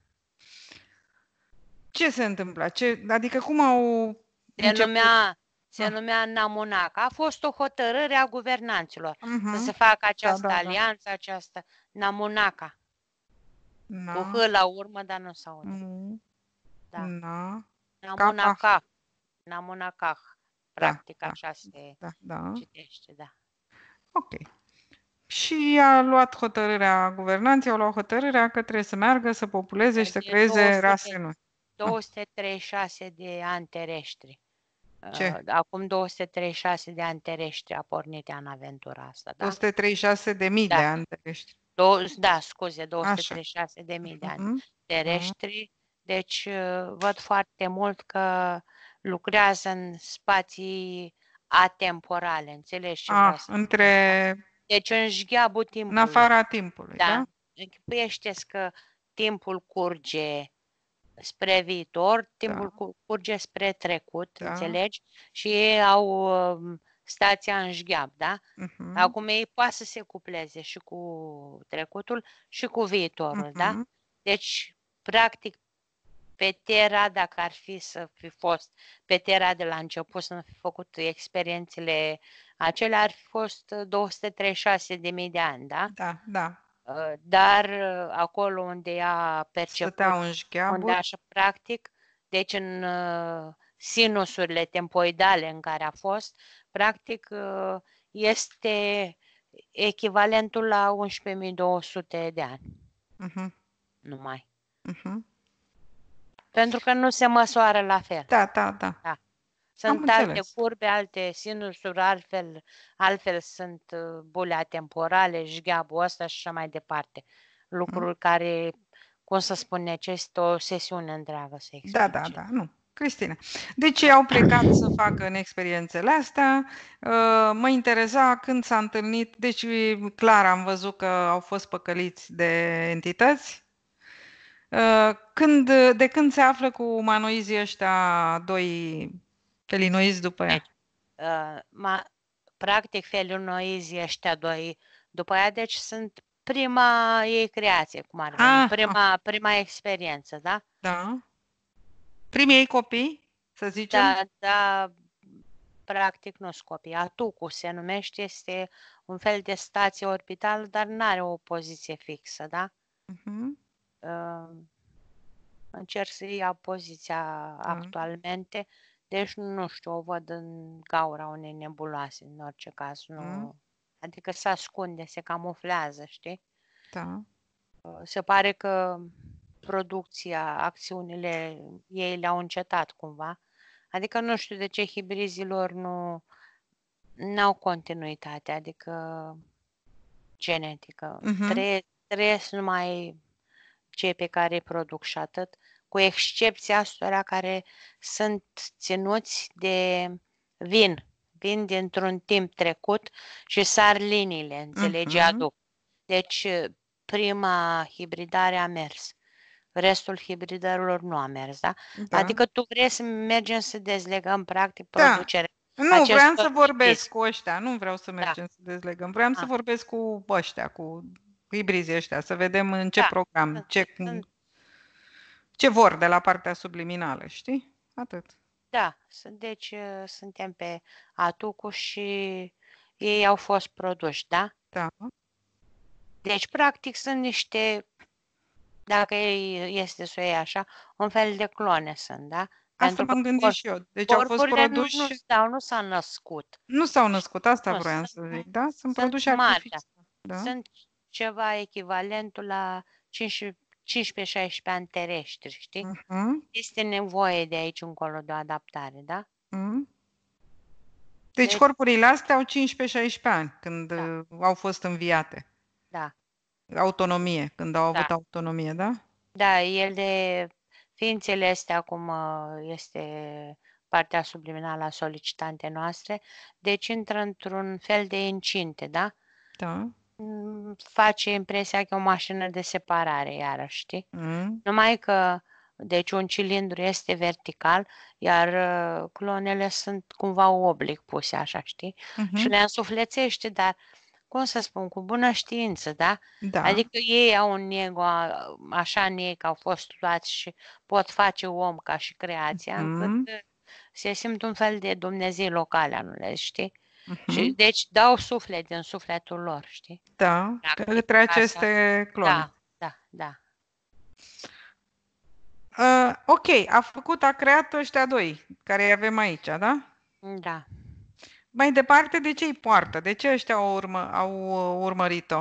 Ce se întâmplă? Ce, adică cum au... Denumea, se ah. numea Namunaca. A fost o hotărâre a guvernanților uh-huh. să mhm. se facă da, da, această da, da, alianță, această Namunaca. Na. Cu H la urmă, dar nu s-aude. Mm. Da. Na. Namunaca. Namunaca. Da, Practic da, așa da, se da, da. citește, da. Ok. Și a luat hotărârea guvernanții, au luat hotărârea că trebuie să meargă, să populeze de și să deci creeze 200, rase noi. 236 de ani terestri. Ce? Uh, acum 236 de ani terestri a pornit în aventura asta. Da? 236 de mii da. de ani terestri. Do- da, scuze, 236 Așa. de mii de da. ani uh-huh. Da, mhm. Deci uh, văd foarte mult că lucrează în spații atemporale, înțelegi? Ce a, ah, între... Da? Deci în jgheabul timpului. În afara timpului, da? da? Păieșteți că timpul curge, spre viitor, timpul da. curge spre trecut, da. înțelegi? Și ei au um, stația în jgheab, da? Uh-huh. Acum ei poate să se cupleze și cu trecutul și cu viitorul, uh-huh. da? Mm-hmm. Deci, practic, pe Terra, dacă ar fi să fi fost pe Terra de la început, să nu fi făcut experiențele acelea, ar fi fost 236.000 de ani, da? Da, da. Ă, dar ă, acolo unde ea percepe, unde așa practic, deci în ă, sinusurile tempoidale în care a fost, practic este echivalentul la 11.200 de ani. Uh-huh. Numai. Uh-huh. Pentru că nu se măsoară la fel. Da, da, da. da. Sunt Am alte înțeles. curbe, alte sinusuri, altfel, altfel sunt uh, temporale, atemporale, jgheabul ăsta și așa mai departe. Mm. Lucruri mm. care, cum să spun, necesită o sesiune întreagă să explice. Da, da, da, nu. Cristina. Deci au plecat să facă în experiențele astea. Uh, mă interesa când s-a întâlnit. Deci, clar, am văzut că au fost păcăliți de entități. Uh, când, de când se află cu manoizii ăștia doi Felinoizi după ea. Uh, ma, practic, felinoizi ăștia doi după ea, deci sunt prima ei creație, cum ar fi ah, prima, ah. prima experiență, da? Da. Primii ei copii, să zicem? Da, da, practic nu sunt copii. Atucu se numește, este un fel de stație orbitală, dar nu are o poziție fixă, da? Uh-huh. Uh, încerc să iau poziția uh-huh. actualmente. Uh, deci, nu știu, o văd în gaura unei nebuloase, în orice caz. Nu... Mm. Adică se ascunde, se camuflează, știi? Da. Uh, se pare că producția, acțiunile ei le-au încetat cumva. Adică nu știu de ce hibrizilor nu au continuitate, adică genetică. Mm-hmm. Trăiesc, trăiesc numai cei pe care îi produc și atât cu excepția astora care sunt ținuți de vin, vin dintr-un timp trecut și sar liniile, înțelege, uh-huh. Mhm. aduc. Deci prima hibridare a mers. Restul hibridărilor nu a mers, da? da. Adică tu vrei să mergem să dezlegăm, practic, da. producerea nu, vreau să vorbesc hibris. cu ăștia, nu vreau să da. mergem da. să dezlegăm. Vreau da. să ah. vorbesc cu ăștia, cu hibrizii ăștia, să vedem în ce da. program, ce, sunt, ce vor de la partea subliminală, știi? Atât. Da, deci ă, suntem pe atucu și ei au fost produși, da? Da. Deci, practic, sunt niște, dacă ei este să o iei așa, un fel de clone sunt, da? Asta m-am gândit și eu. Deci au fost produși... Nu, nu, da, nu s-au născut. Nu s-au născut, asta nu, vreau să zic, da? Sunt, sunt produși artificial. Da? Sunt ceva echivalentul la 15 15-16 ani terestri, știi? Uh-huh. Este nevoie de aici încolo de o adaptare, da? Uh-huh. Deci, deci corpurile astea au 15-16 ani când da. Uh, au fost înviate. Da. Autonomie, când au avut da. autonomie, da? Da, ele, ființele astea acum uh, este partea subliminală a solicitante noastre, deci intră într-un fel de incinte, da? Da face impresia că e o mașină de separare, iarăși, știi? Mm. Numai că, deci, un cilindru este vertical, iar uh, clonele sunt cumva oblic puse, așa, știi? Mm-hmm. Și le însuflețește, dar, cum să spun, cu bună știință, da? da. Adică ei au un ego, așa în ei, că au fost luați și pot face om ca și creația, mm-hmm. încât uh, se simt un fel de Dumnezei locale, nu le știi? Uh-huh. Și deci dau suflet din sufletul lor, știi? Da, Practic, către aceste să... clone. Da, da, da. Uh, ok, a făcut, a creat ăștia doi, care îi avem aici, da? Da. Mai departe, de ce îi poartă? De ce ăștia au, urmă, au uh, urmărit-o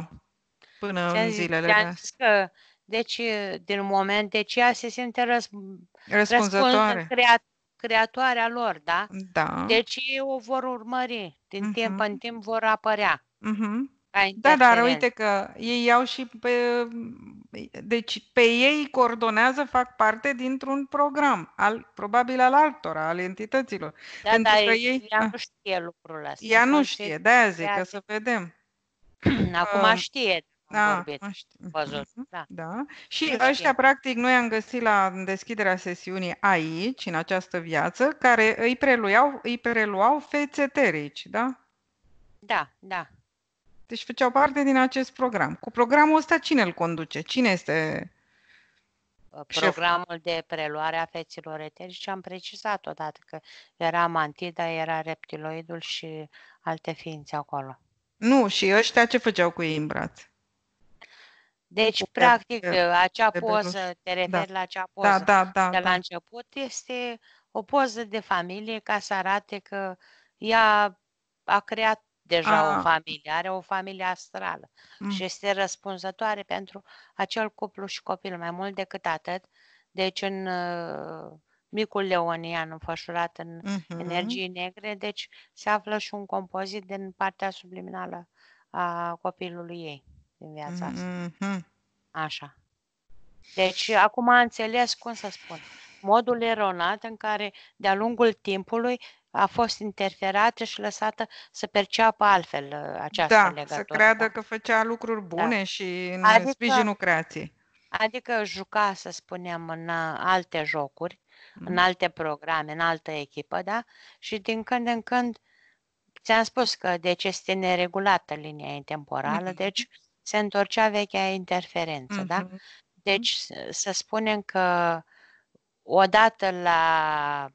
până ce în zilele de că, Deci, uh, din moment, deci ea se simte răs, răspunzătoare. răspunzătoare creat, creatoarea lor, da? Da. Deci ei o vor urmări, din uh-huh. timp în timp vor apărea. Uh-huh. Da, dar uite că ei iau și pe, deci pe ei coordonează, fac parte dintr-un program, al, probabil al altora, al entităților. Da, Pentru dar că ei, ea ah. nu știe lucrul ăsta. Ea nu știe, de-aia zic, că să vedem. Acum știe, da, vorbeți. Mhm, da. da. Și okay. ăștia, practic, noi am găsit la deschiderea sesiunii aici, în această viață, care îi preluau, îi preluau fețe terici, da? Da, da. Deci făceau parte din acest program. Cu programul ăsta cine îl conduce? Cine este ă, Programul șef? de preluare a feților eterice am precizat odată că era mantida, era reptiloidul și alte ființe acolo. Nu, și ăștia ce făceau cu ei în braț? Deci, practic, uh, acea de poză, te da. referi da. la acea da, poză da, da, da, de la da. început, este o poză de familie ca să arate că ea a creat deja a. o ah. familie, are o familie astrală mm. și este răspunzătoare pentru acel cuplu și copil, mai mult decât atât. Deci, în uh, micul leonian înfășurat în mm-hmm. energii negre, deci se află și un compozit din partea subliminală a copilului ei din viața mm-hmm. asta. Așa. Deci, acum am înțeles cum să spun. Modul eronat în care, de-a lungul timpului, a fost interferată și lăsată să perceapă altfel uh, această da, legătură. să creadă da. că făcea lucruri da. bune da. și în adică, sprijinul creației. Adică juca, să spunem, în uh, alte jocuri, mm. în alte programe, în altă echipă, da? Și din când în când, ți-am spus că deci este neregulată linia temporală, mm. Mm-hmm. deci se întorcea vechea interferență, mm-hmm. da? Deci să spunem că odată la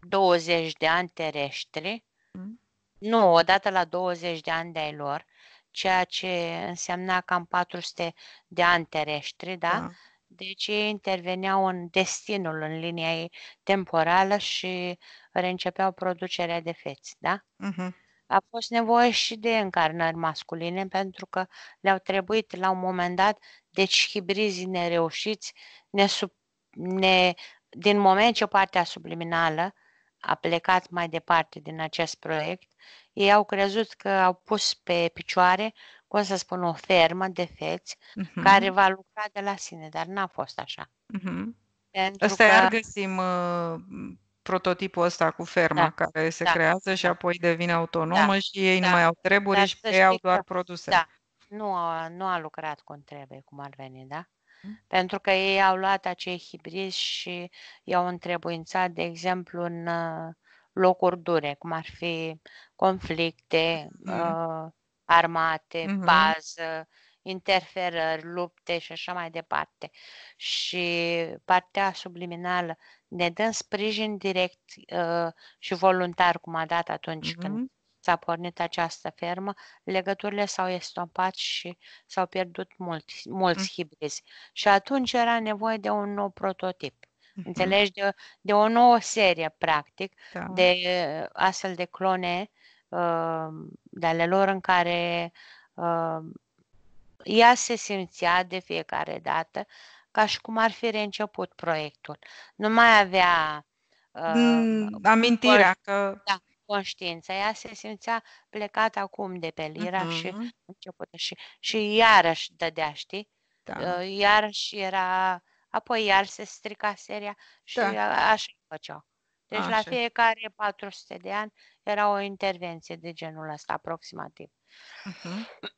20 de ani terestri, mm. nu, odată la 20 de ani de ai lor, ceea ce însemna cam 400 de ani terestri, da? da. Deci ei interveneau în destinul, în linia ei temporală și reîncepeau producerea de feți, da? Uh-huh. A fost nevoie și de încarnări masculine pentru că le-au trebuit la un moment dat, deci hibrizii nereușiți, ne sub, ne, din moment ce partea subliminală a plecat mai departe din acest proiect, ei au crezut că au pus pe picioare, cum să spun, o fermă de feți uh-huh. care va lucra de la sine, dar n-a fost așa. Uh-huh. Asta că... ar găsim uh, prototipul ăsta cu ferma da. care se da. creează și da. apoi devine autonomă da. și ei da. nu mai au treburi da, și ei au doar că... produse. Da. Nu, a, nu a lucrat cum trebuie, cum ar veni, da? Mm. Pentru că ei au luat acei hibrizi și i-au întrebuințat, de exemplu, în uh, locuri dure, cum ar fi conflicte, mm-hmm. uh, armate, mm-hmm. bază, interferări, lupte și așa mai departe. Și partea subliminală ne dă sprijin direct uh, și voluntar, cum a dat atunci mm-hmm. când s-a pornit această fermă, legăturile s-au estompat și s-au pierdut mulți, mulți mm-hmm. hibrizi. Și atunci era nevoie de un nou prototip. Mm-hmm. Înțelegi? De, de o nouă serie, practic, da. de ă, astfel de clone uh, de ale lor în care uh, ea se simțea de fiecare dată ca și cum ar fi reînceput proiectul. Nu mai avea mm, uh, mm, amintirea că... Da, conștiința. Ea se simțea plecată acum de pe Lira uh-huh. și mm-hmm. începută și, și iarăși dădea, știi? Da. Uh, iarăși era... Apoi iar se strica seria și da. așa făceau. Deci așa. la fiecare 400 de ani era o intervenție de genul ăsta, aproximativ. Uh-huh.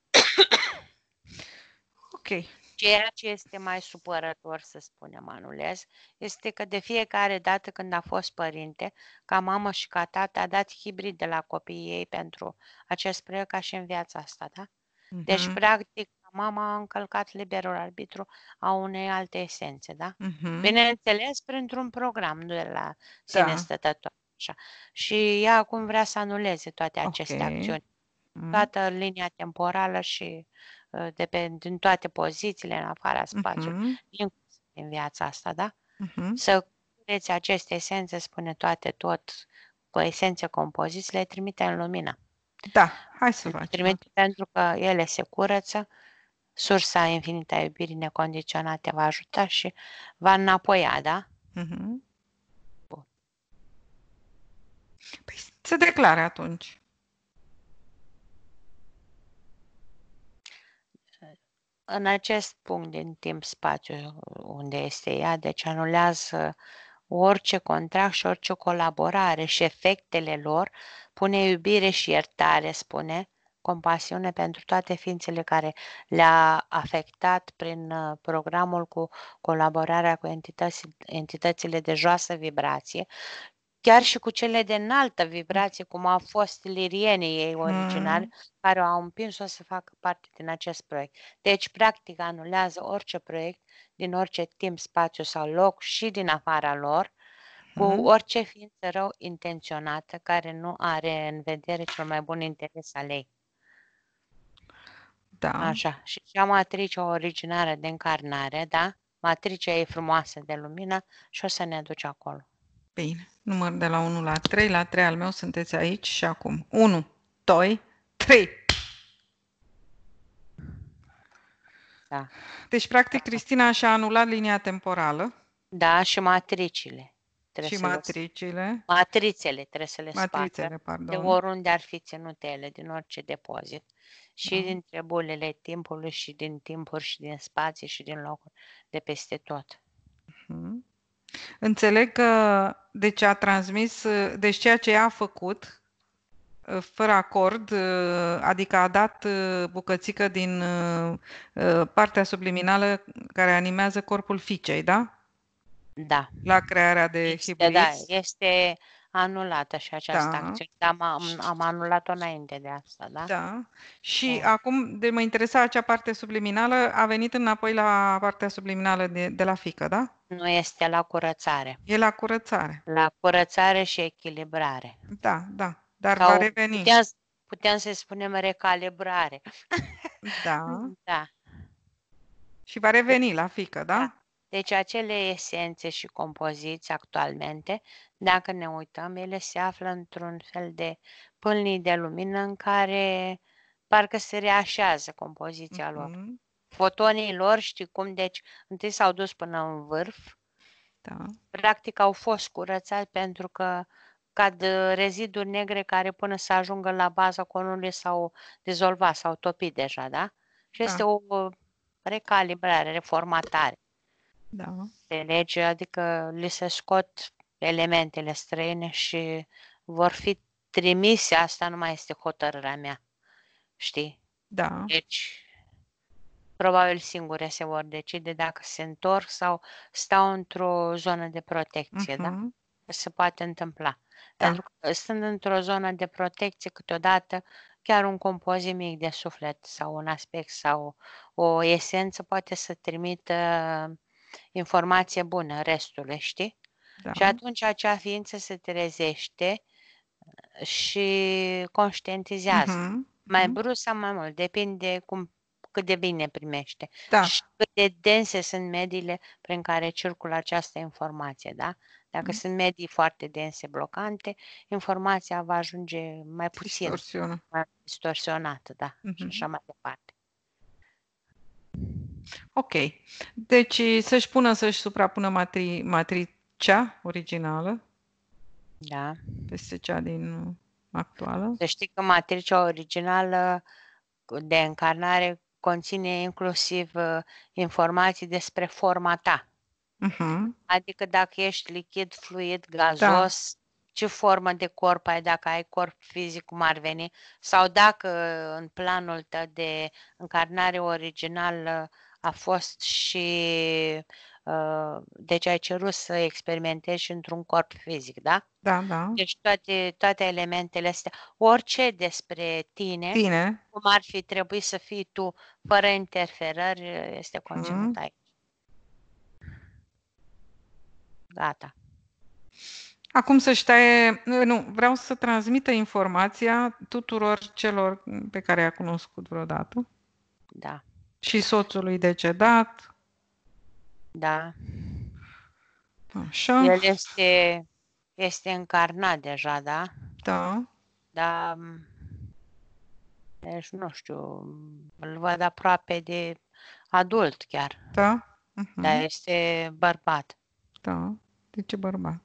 Ok. Ceea ce este mai supărător, să spunem, anulez, este că de fiecare dată când a fost părinte, ca mamă și ca tată, a dat hibrid de la copiii ei pentru acest proiect ca și în viața asta, da? Uh-huh. Deci, practic, mama a încălcat liberul arbitru a unei alte esențe, da? Uh-huh. Bineînțeles, printr-un program, nu de la da. sine da. stătător. Așa. Și ea acum vrea să anuleze toate aceste okay. acțiuni, mhm. toată linia temporală și Uh, de pe, din toate pozițiile în afara spațiului, uh-huh. inclusiv din viața asta, da? Uh-huh. Să cureți aceste esențe, spune toate, tot, cu esențe, compoziții, le trimite în lumină. Da, hai să facem. Trimite pentru că ele se curăță, sursa infinită a iubirii necondiționate va ajuta și va înapoia, da? Uh-huh. Păi se declară atunci. în acest punct din timp-spațiu unde este ea, deci anulează orice contract și orice colaborare și efectele lor, pune iubire și iertare, spune, compasiune pentru toate ființele care le-a afectat prin uh, programul cu colaborarea cu entități, entitățile de joasă vibrație chiar și cu cele de înaltă mm. vibrație, cum au fost lirienii ei original, mm. care au împins-o să facă parte din acest proiect. Deci, practic, anulează orice proiect din orice timp, spațiu sau loc și din afara lor, cu mm. orice ființă rău intenționată care nu are în vedere cel mai bun interes al ei. Da. Așa. Și cea matrice originară de încarnare, da? Matricea e frumoasă de lumină și o să ne aduce acolo. Bine, număr de la 1 la 3. La 3 al meu sunteți aici și acum. 1, 2, 3. Da. Deci, practic, Cristina și-a anulat linia temporală. Da, și matricile. Trebuie și matricile. Le... Matrițele trebuie să le matrițele, spargă. Pardon. De oriunde ar fi ținute ele, din orice depozit. Și da. din trebulele timpului, și din timpuri, și din spații, și din locuri, de peste tot. Uh-huh. Înțeleg că deci a transmis, deci ceea ce a făcut uh, fără acord, uh, adică a dat uh, bucățică din partea subliminală care animează corpul fiicei, da? Da. La crearea de este, hibris. Da, este anulată și această da. acțiune. Am, am, am anulat-o înainte de asta, da? Da. Și da. acum, de mă interesa acea parte subliminală, a venit înapoi la partea subliminală de, de la fică, da? Nu este la curățare. E la curățare. La curățare și echilibrare. Da, da. Dar Sau va reveni. Puteam, puteam să spunem recalibrare. Da. da. Și va reveni la fică, da? da. Deci acele esențe și compoziți actualmente dacă ne uităm, ele se află într-un fel de pâlnii de lumină în care parcă se reașează compoziția mm-hmm. lor. Fotonii lor, știi cum, deci întâi s-au dus până în vârf, da. practic au fost curățați pentru că cad uh, reziduri negre care până să ajungă la baza conului s-au dizolvat, s-au topit deja, da? Și da. este o recalibrare, reformatare. Da. lege, Adică li se scot elementele străine și vor fi trimise, asta nu mai este hotărârea mea, știi? Da. Deci, probabil singure se vor decide dacă se întorc sau stau într-o zonă de protecție, uh-huh. da? Mhm. Se poate întâmpla. Da. Pentru că sunt într-o zonă de protecție, câteodată chiar un compozit mic de suflet sau un aspect sau o, o esență poate să trimită uh, informație bună restului, știi? Da. Și atunci acea ființă se trezește uh, și conștientizează. Uh-huh. Mai mhm. brusc sau mai mult, depinde cum cât de bine primește da. și cât de dense sunt mediile prin care circulă această informație, da? Dacă uh-huh. sunt medii foarte dense, blocante, informația va ajunge mai puțin Distorsionă. mai distorsionată, da, Uh-huh. și așa mai departe. Ok. Deci să-și pună, să-și suprapună matri, matri, cea originală da. peste cea din actuală. Să știi că matricea originală de încarnare conține inclusiv uh, informații despre forma ta. Uh-huh. Adică dacă ești lichid, fluid, da. gazos, da. ce formă de corp ai, dacă ai corp fizic, cum ar veni, sau dacă uh, în planul tău de încarnare original a fost și Uh, deci ai cerut să experimentezi într-un corp fizic, da? Da, da. Deci toate, toate elementele astea, orice despre tine, tine, cum ar fi trebuit să fii tu fără interferări, este mhm. conținut mm-hmm. aici. Gata. Acum să știe, nu, vreau să transmită informația tuturor celor pe care i-a cunoscut vreodată. Da. Și soțului decedat, da. Așa. El este, este încarnat deja, da? Da. Da. Deci, nu știu, îl văd aproape de adult chiar. Da. Uh-huh. Dar mhm. este bărbat. Da. De ce bărbat?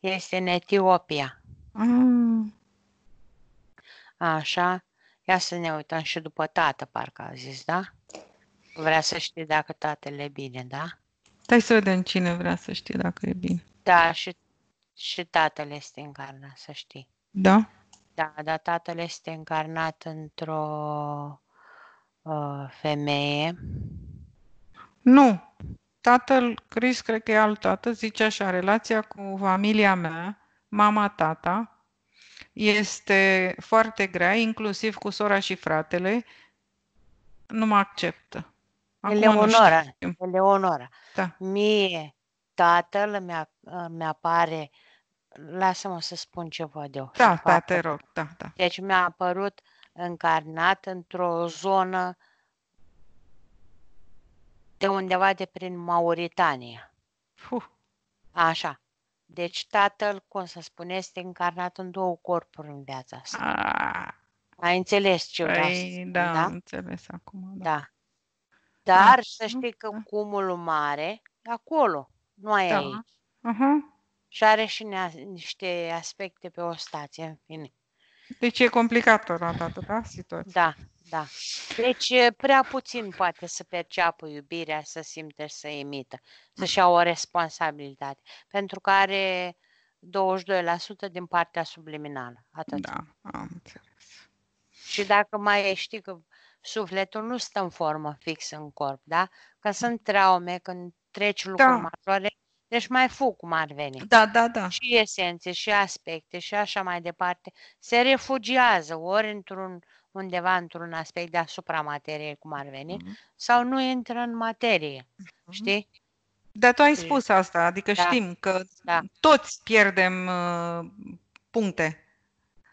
Este în Etiopia. Ah. Așa. Ia să ne uităm și după tată, parcă a zis, da? Vrea să știe dacă tatăl e bine, da? Stai să vedem cine vrea să știe dacă e bine. Da, și, și tatăl este încarnat, să știi. Da? Da, dar tatăl este încarnat într-o uh, femeie. Nu. Tatăl, Chris, cred că e alt tată, zice așa, relația cu familia mea, mama, tata, este foarte grea, inclusiv cu sora și fratele, nu mă acceptă. Eleonora, Eleonora. Da. Mie, tatăl mi-a apare, lasă-mă să spun ceva văd eu. Da, da, te rog, da, da. Deci mi-a apărut încarnat într-o zonă de undeva de prin Mauritania. Fuh. Așa. Deci tatăl, cum să spun, este încarnat în două corpuri în viața asta. Ah. Ai înțeles ce vreau să păi, spun, da? da? înțeles acum. Da. da. Dar da. să știi că cumul mare e acolo, nu ai da. aici. Uh-huh. Și are și niște aspecte pe o stație, în fine. Deci e o dată, da, situația? Da, da. Deci prea puțin poate să perceapă iubirea, să simte să emită, să-și ia o responsabilitate. Pentru că are 22% din partea subliminală. Atât. Da, am înțeles. Și dacă mai știi că sufletul nu stă în formă fix în corp, da? Că sunt traume când treci lucruri da. majore, deci mai fug cum ar veni. Da, da, da. Și esențe, și aspecte, și așa mai departe. Se refugiază ori într-un undeva într-un aspect deasupra materiei, cum ar veni, mm-hmm. sau nu intră în materie, mm-hmm. știi? Dar tu ai spus asta, adică da. știm că da. toți pierdem uh, puncte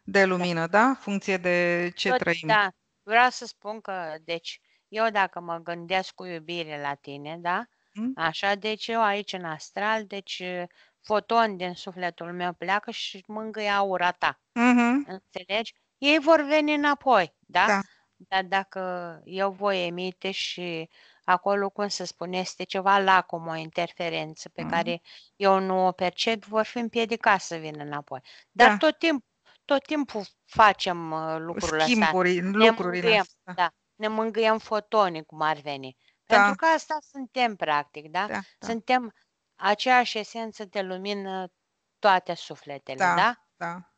de da. lumină, da? da? Funcție de ce toți, trăim. Da, vreau să spun că, deci, eu dacă mă gândesc cu iubire la tine, da? Mm? Așa, deci eu aici în astral, deci foton din sufletul meu pleacă și mângâie aura ta. Mm-hmm. Înțelegi? Ei vor veni înapoi, da? da? Dar dacă eu voi emite și acolo, cum să spun, este ceva lacom, o interferență pe mm-hmm. care eu nu o percep, vor fi împiedicați să vină înapoi. Dar da. tot timpul tot timpul facem uh, lucrurile Schimburi, astea. Lucrurile ne mângâiem, Da, ne mângâiem fotonii, cum ar veni. Da. Pentru că asta suntem, practic, da? da, da. Suntem aceeași esență de lumină toate sufletele, da? Da. da.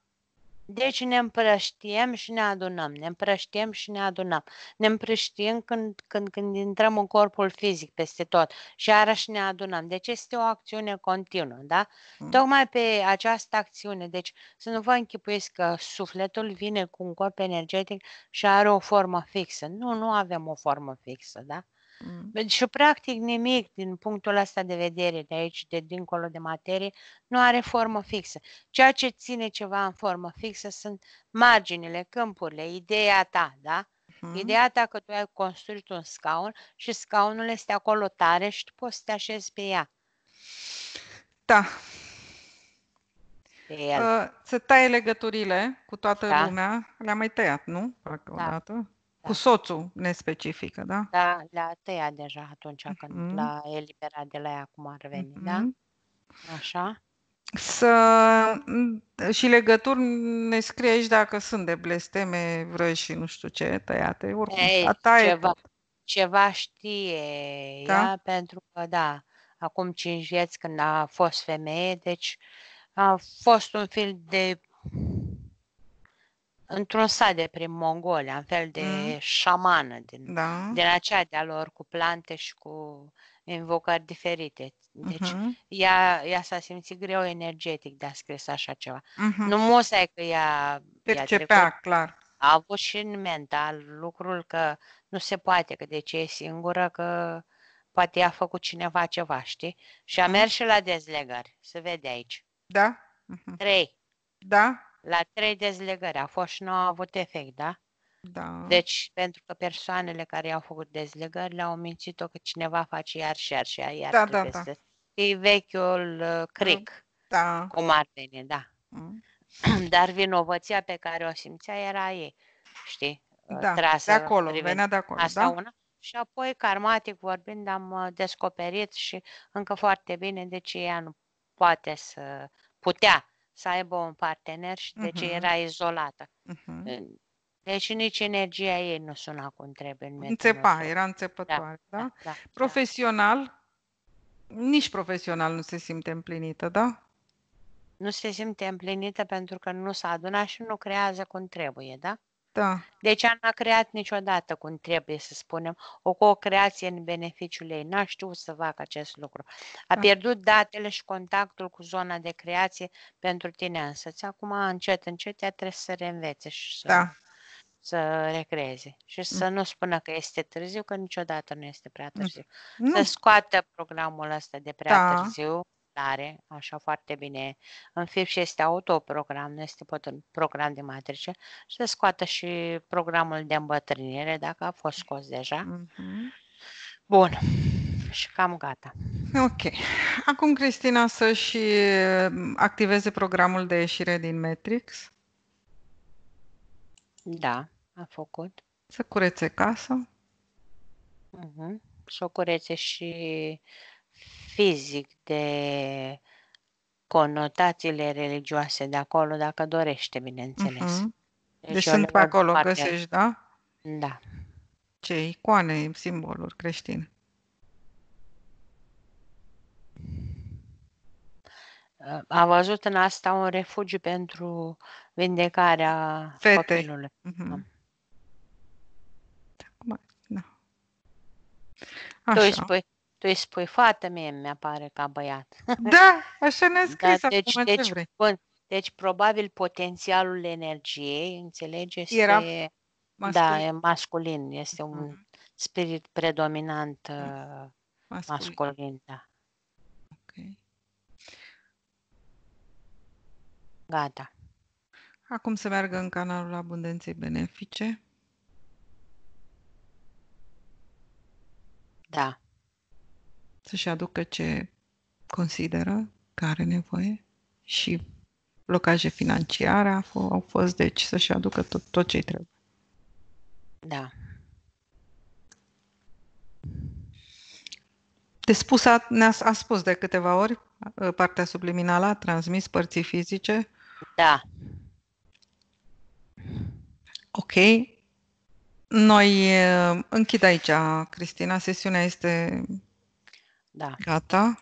Deci ne împrăștiem și ne adunăm, ne împrăștiem și ne adunăm. Ne împrăștiem când, când, când intrăm în corpul fizic peste tot și iarăși ne adunăm. Deci este o acțiune continuă, da? Mm. Tocmai pe această acțiune, deci să nu vă închipuiți că sufletul vine cu un corp energetic și are o formă fixă. Nu, nu avem o formă fixă, da? Mm. Deci, practic, nimic din punctul ăsta de vedere, de aici, de dincolo de materie, nu are formă fixă. Ceea ce ține ceva în formă fixă sunt marginile, câmpurile, ideea ta, da? Mm. Ideea ta că tu ai construit un scaun și scaunul este acolo tare și tu poți să te așezi pe ea. Da. Pe el. Uh, se legăturile cu toată da. lumea. Le-am mai tăiat, nu? Parcă da. odată da. Cu soțul nespecifică, da? Da, l-a tăiat deja atunci când mm-hmm. l-a eliberat de la ea cum ar veni, da? mm-hmm. da? Așa? Să... Mm, și legături ne scrie aici dacă sunt de blesteme, și nu știu ce, tăiate, oricum. Ei, a ceva, ceva știe da? ea, pentru că, da, acum cinci vieți când a fost femeie, deci a fost un fel de într-un sat de prin Mongolia, un fel de mm. șamană din, da. din acea de-a lor, cu plante și cu invocări diferite. Deci uh-huh. ea, ea s-a simțit greu energetic de a scris așa ceva. Uh-huh. Nu e că ea... Percepea, ea trecut, clar. A avut și în mental lucrul că nu se poate, că de ce e singură, că poate i-a făcut cineva ceva, știi? Și a mhm. mers și la dezlegări, să vede aici. Da. Uh-huh. Trei. Da, la trei dezlegări a fost și nu a avut efect, da? Da. Deci, pentru că persoanele care au făcut dezlegări le-au mințit-o că cineva face iar și iar și iar. Da, da, da, da. Să E vechiul uh, cric, da. da. cum ar veni, da. Mm. Dar vinovăția pe care o simțea era ei, știi? Uh, da, trasă, de acolo, privind. venea de acolo. Asta da? una. Și apoi, karmatic vorbind, am uh, descoperit și încă foarte bine de deci ce ea nu poate să putea să aibă un partener și de ce era izolată. Uh-huh. Deci nici energia ei nu suna cum trebuie. În Înțepa, meu. era înțepătoare, da? da? da, da profesional? Da. Nici profesional nu se simte împlinită, da? Nu se simte împlinită pentru că nu s-a adunat și nu creează cum trebuie, da? Da. Deci ea n-a creat niciodată, cum trebuie să spunem, o co-creație în beneficiul ei. N-a știut să facă acest lucru. A da. pierdut datele și contactul cu zona de creație pentru tine însăți. Acum, încet, încet, ea trebuie să reînvețe și să, da. să recreeze. Și să mm. nu spună că este târziu, că niciodată nu este prea târziu. Mm. Să scoată programul ăsta de prea da. târziu tare, așa foarte bine în fir și este autoprogram, nu este program de matrice, să scoată și programul de îmbătrânire, dacă a fost scos deja. Mm-hmm. Bun. Și cam gata. Ok. Acum Cristina să și uh, activeze programul de ieșire din Matrix. Da, a făcut. Să curețe casa. Uh-huh. Să o curețe și fizic, de conotațiile religioase de acolo, dacă dorește, bineînțeles. Uh-huh. Deci, deci sunt pe acolo, parte... găsești, da? Da. Ce icoane, simboluri creștine. A văzut în asta un refugiu pentru vindecarea Fete. copilului. Uh-huh. Da. Acum, da. Așa. Tu îi spui, tu îi spui, fată mie mi apare ca băiat. Da, așa ne-a da, scris da, deci, acum deci, ce deci, vrei. deci probabil potențialul energiei, înțelegi, este... Era da, masculin. Da, e masculin, este un mm spirit predominant da, uh, masculin. masculin, da. Ok. Gata. Acum să meargă în canalul abundenței benefice. Da să-și aducă ce consideră că are nevoie și blocaje financiare au fost, deci să-și aducă tot, tot ce trebuie. Da. De spus a, ne-a a spus de câteva ori partea subliminală a transmis părții fizice. Da. Ok. Noi închid aici, Cristina. Sesiunea este da. Gata?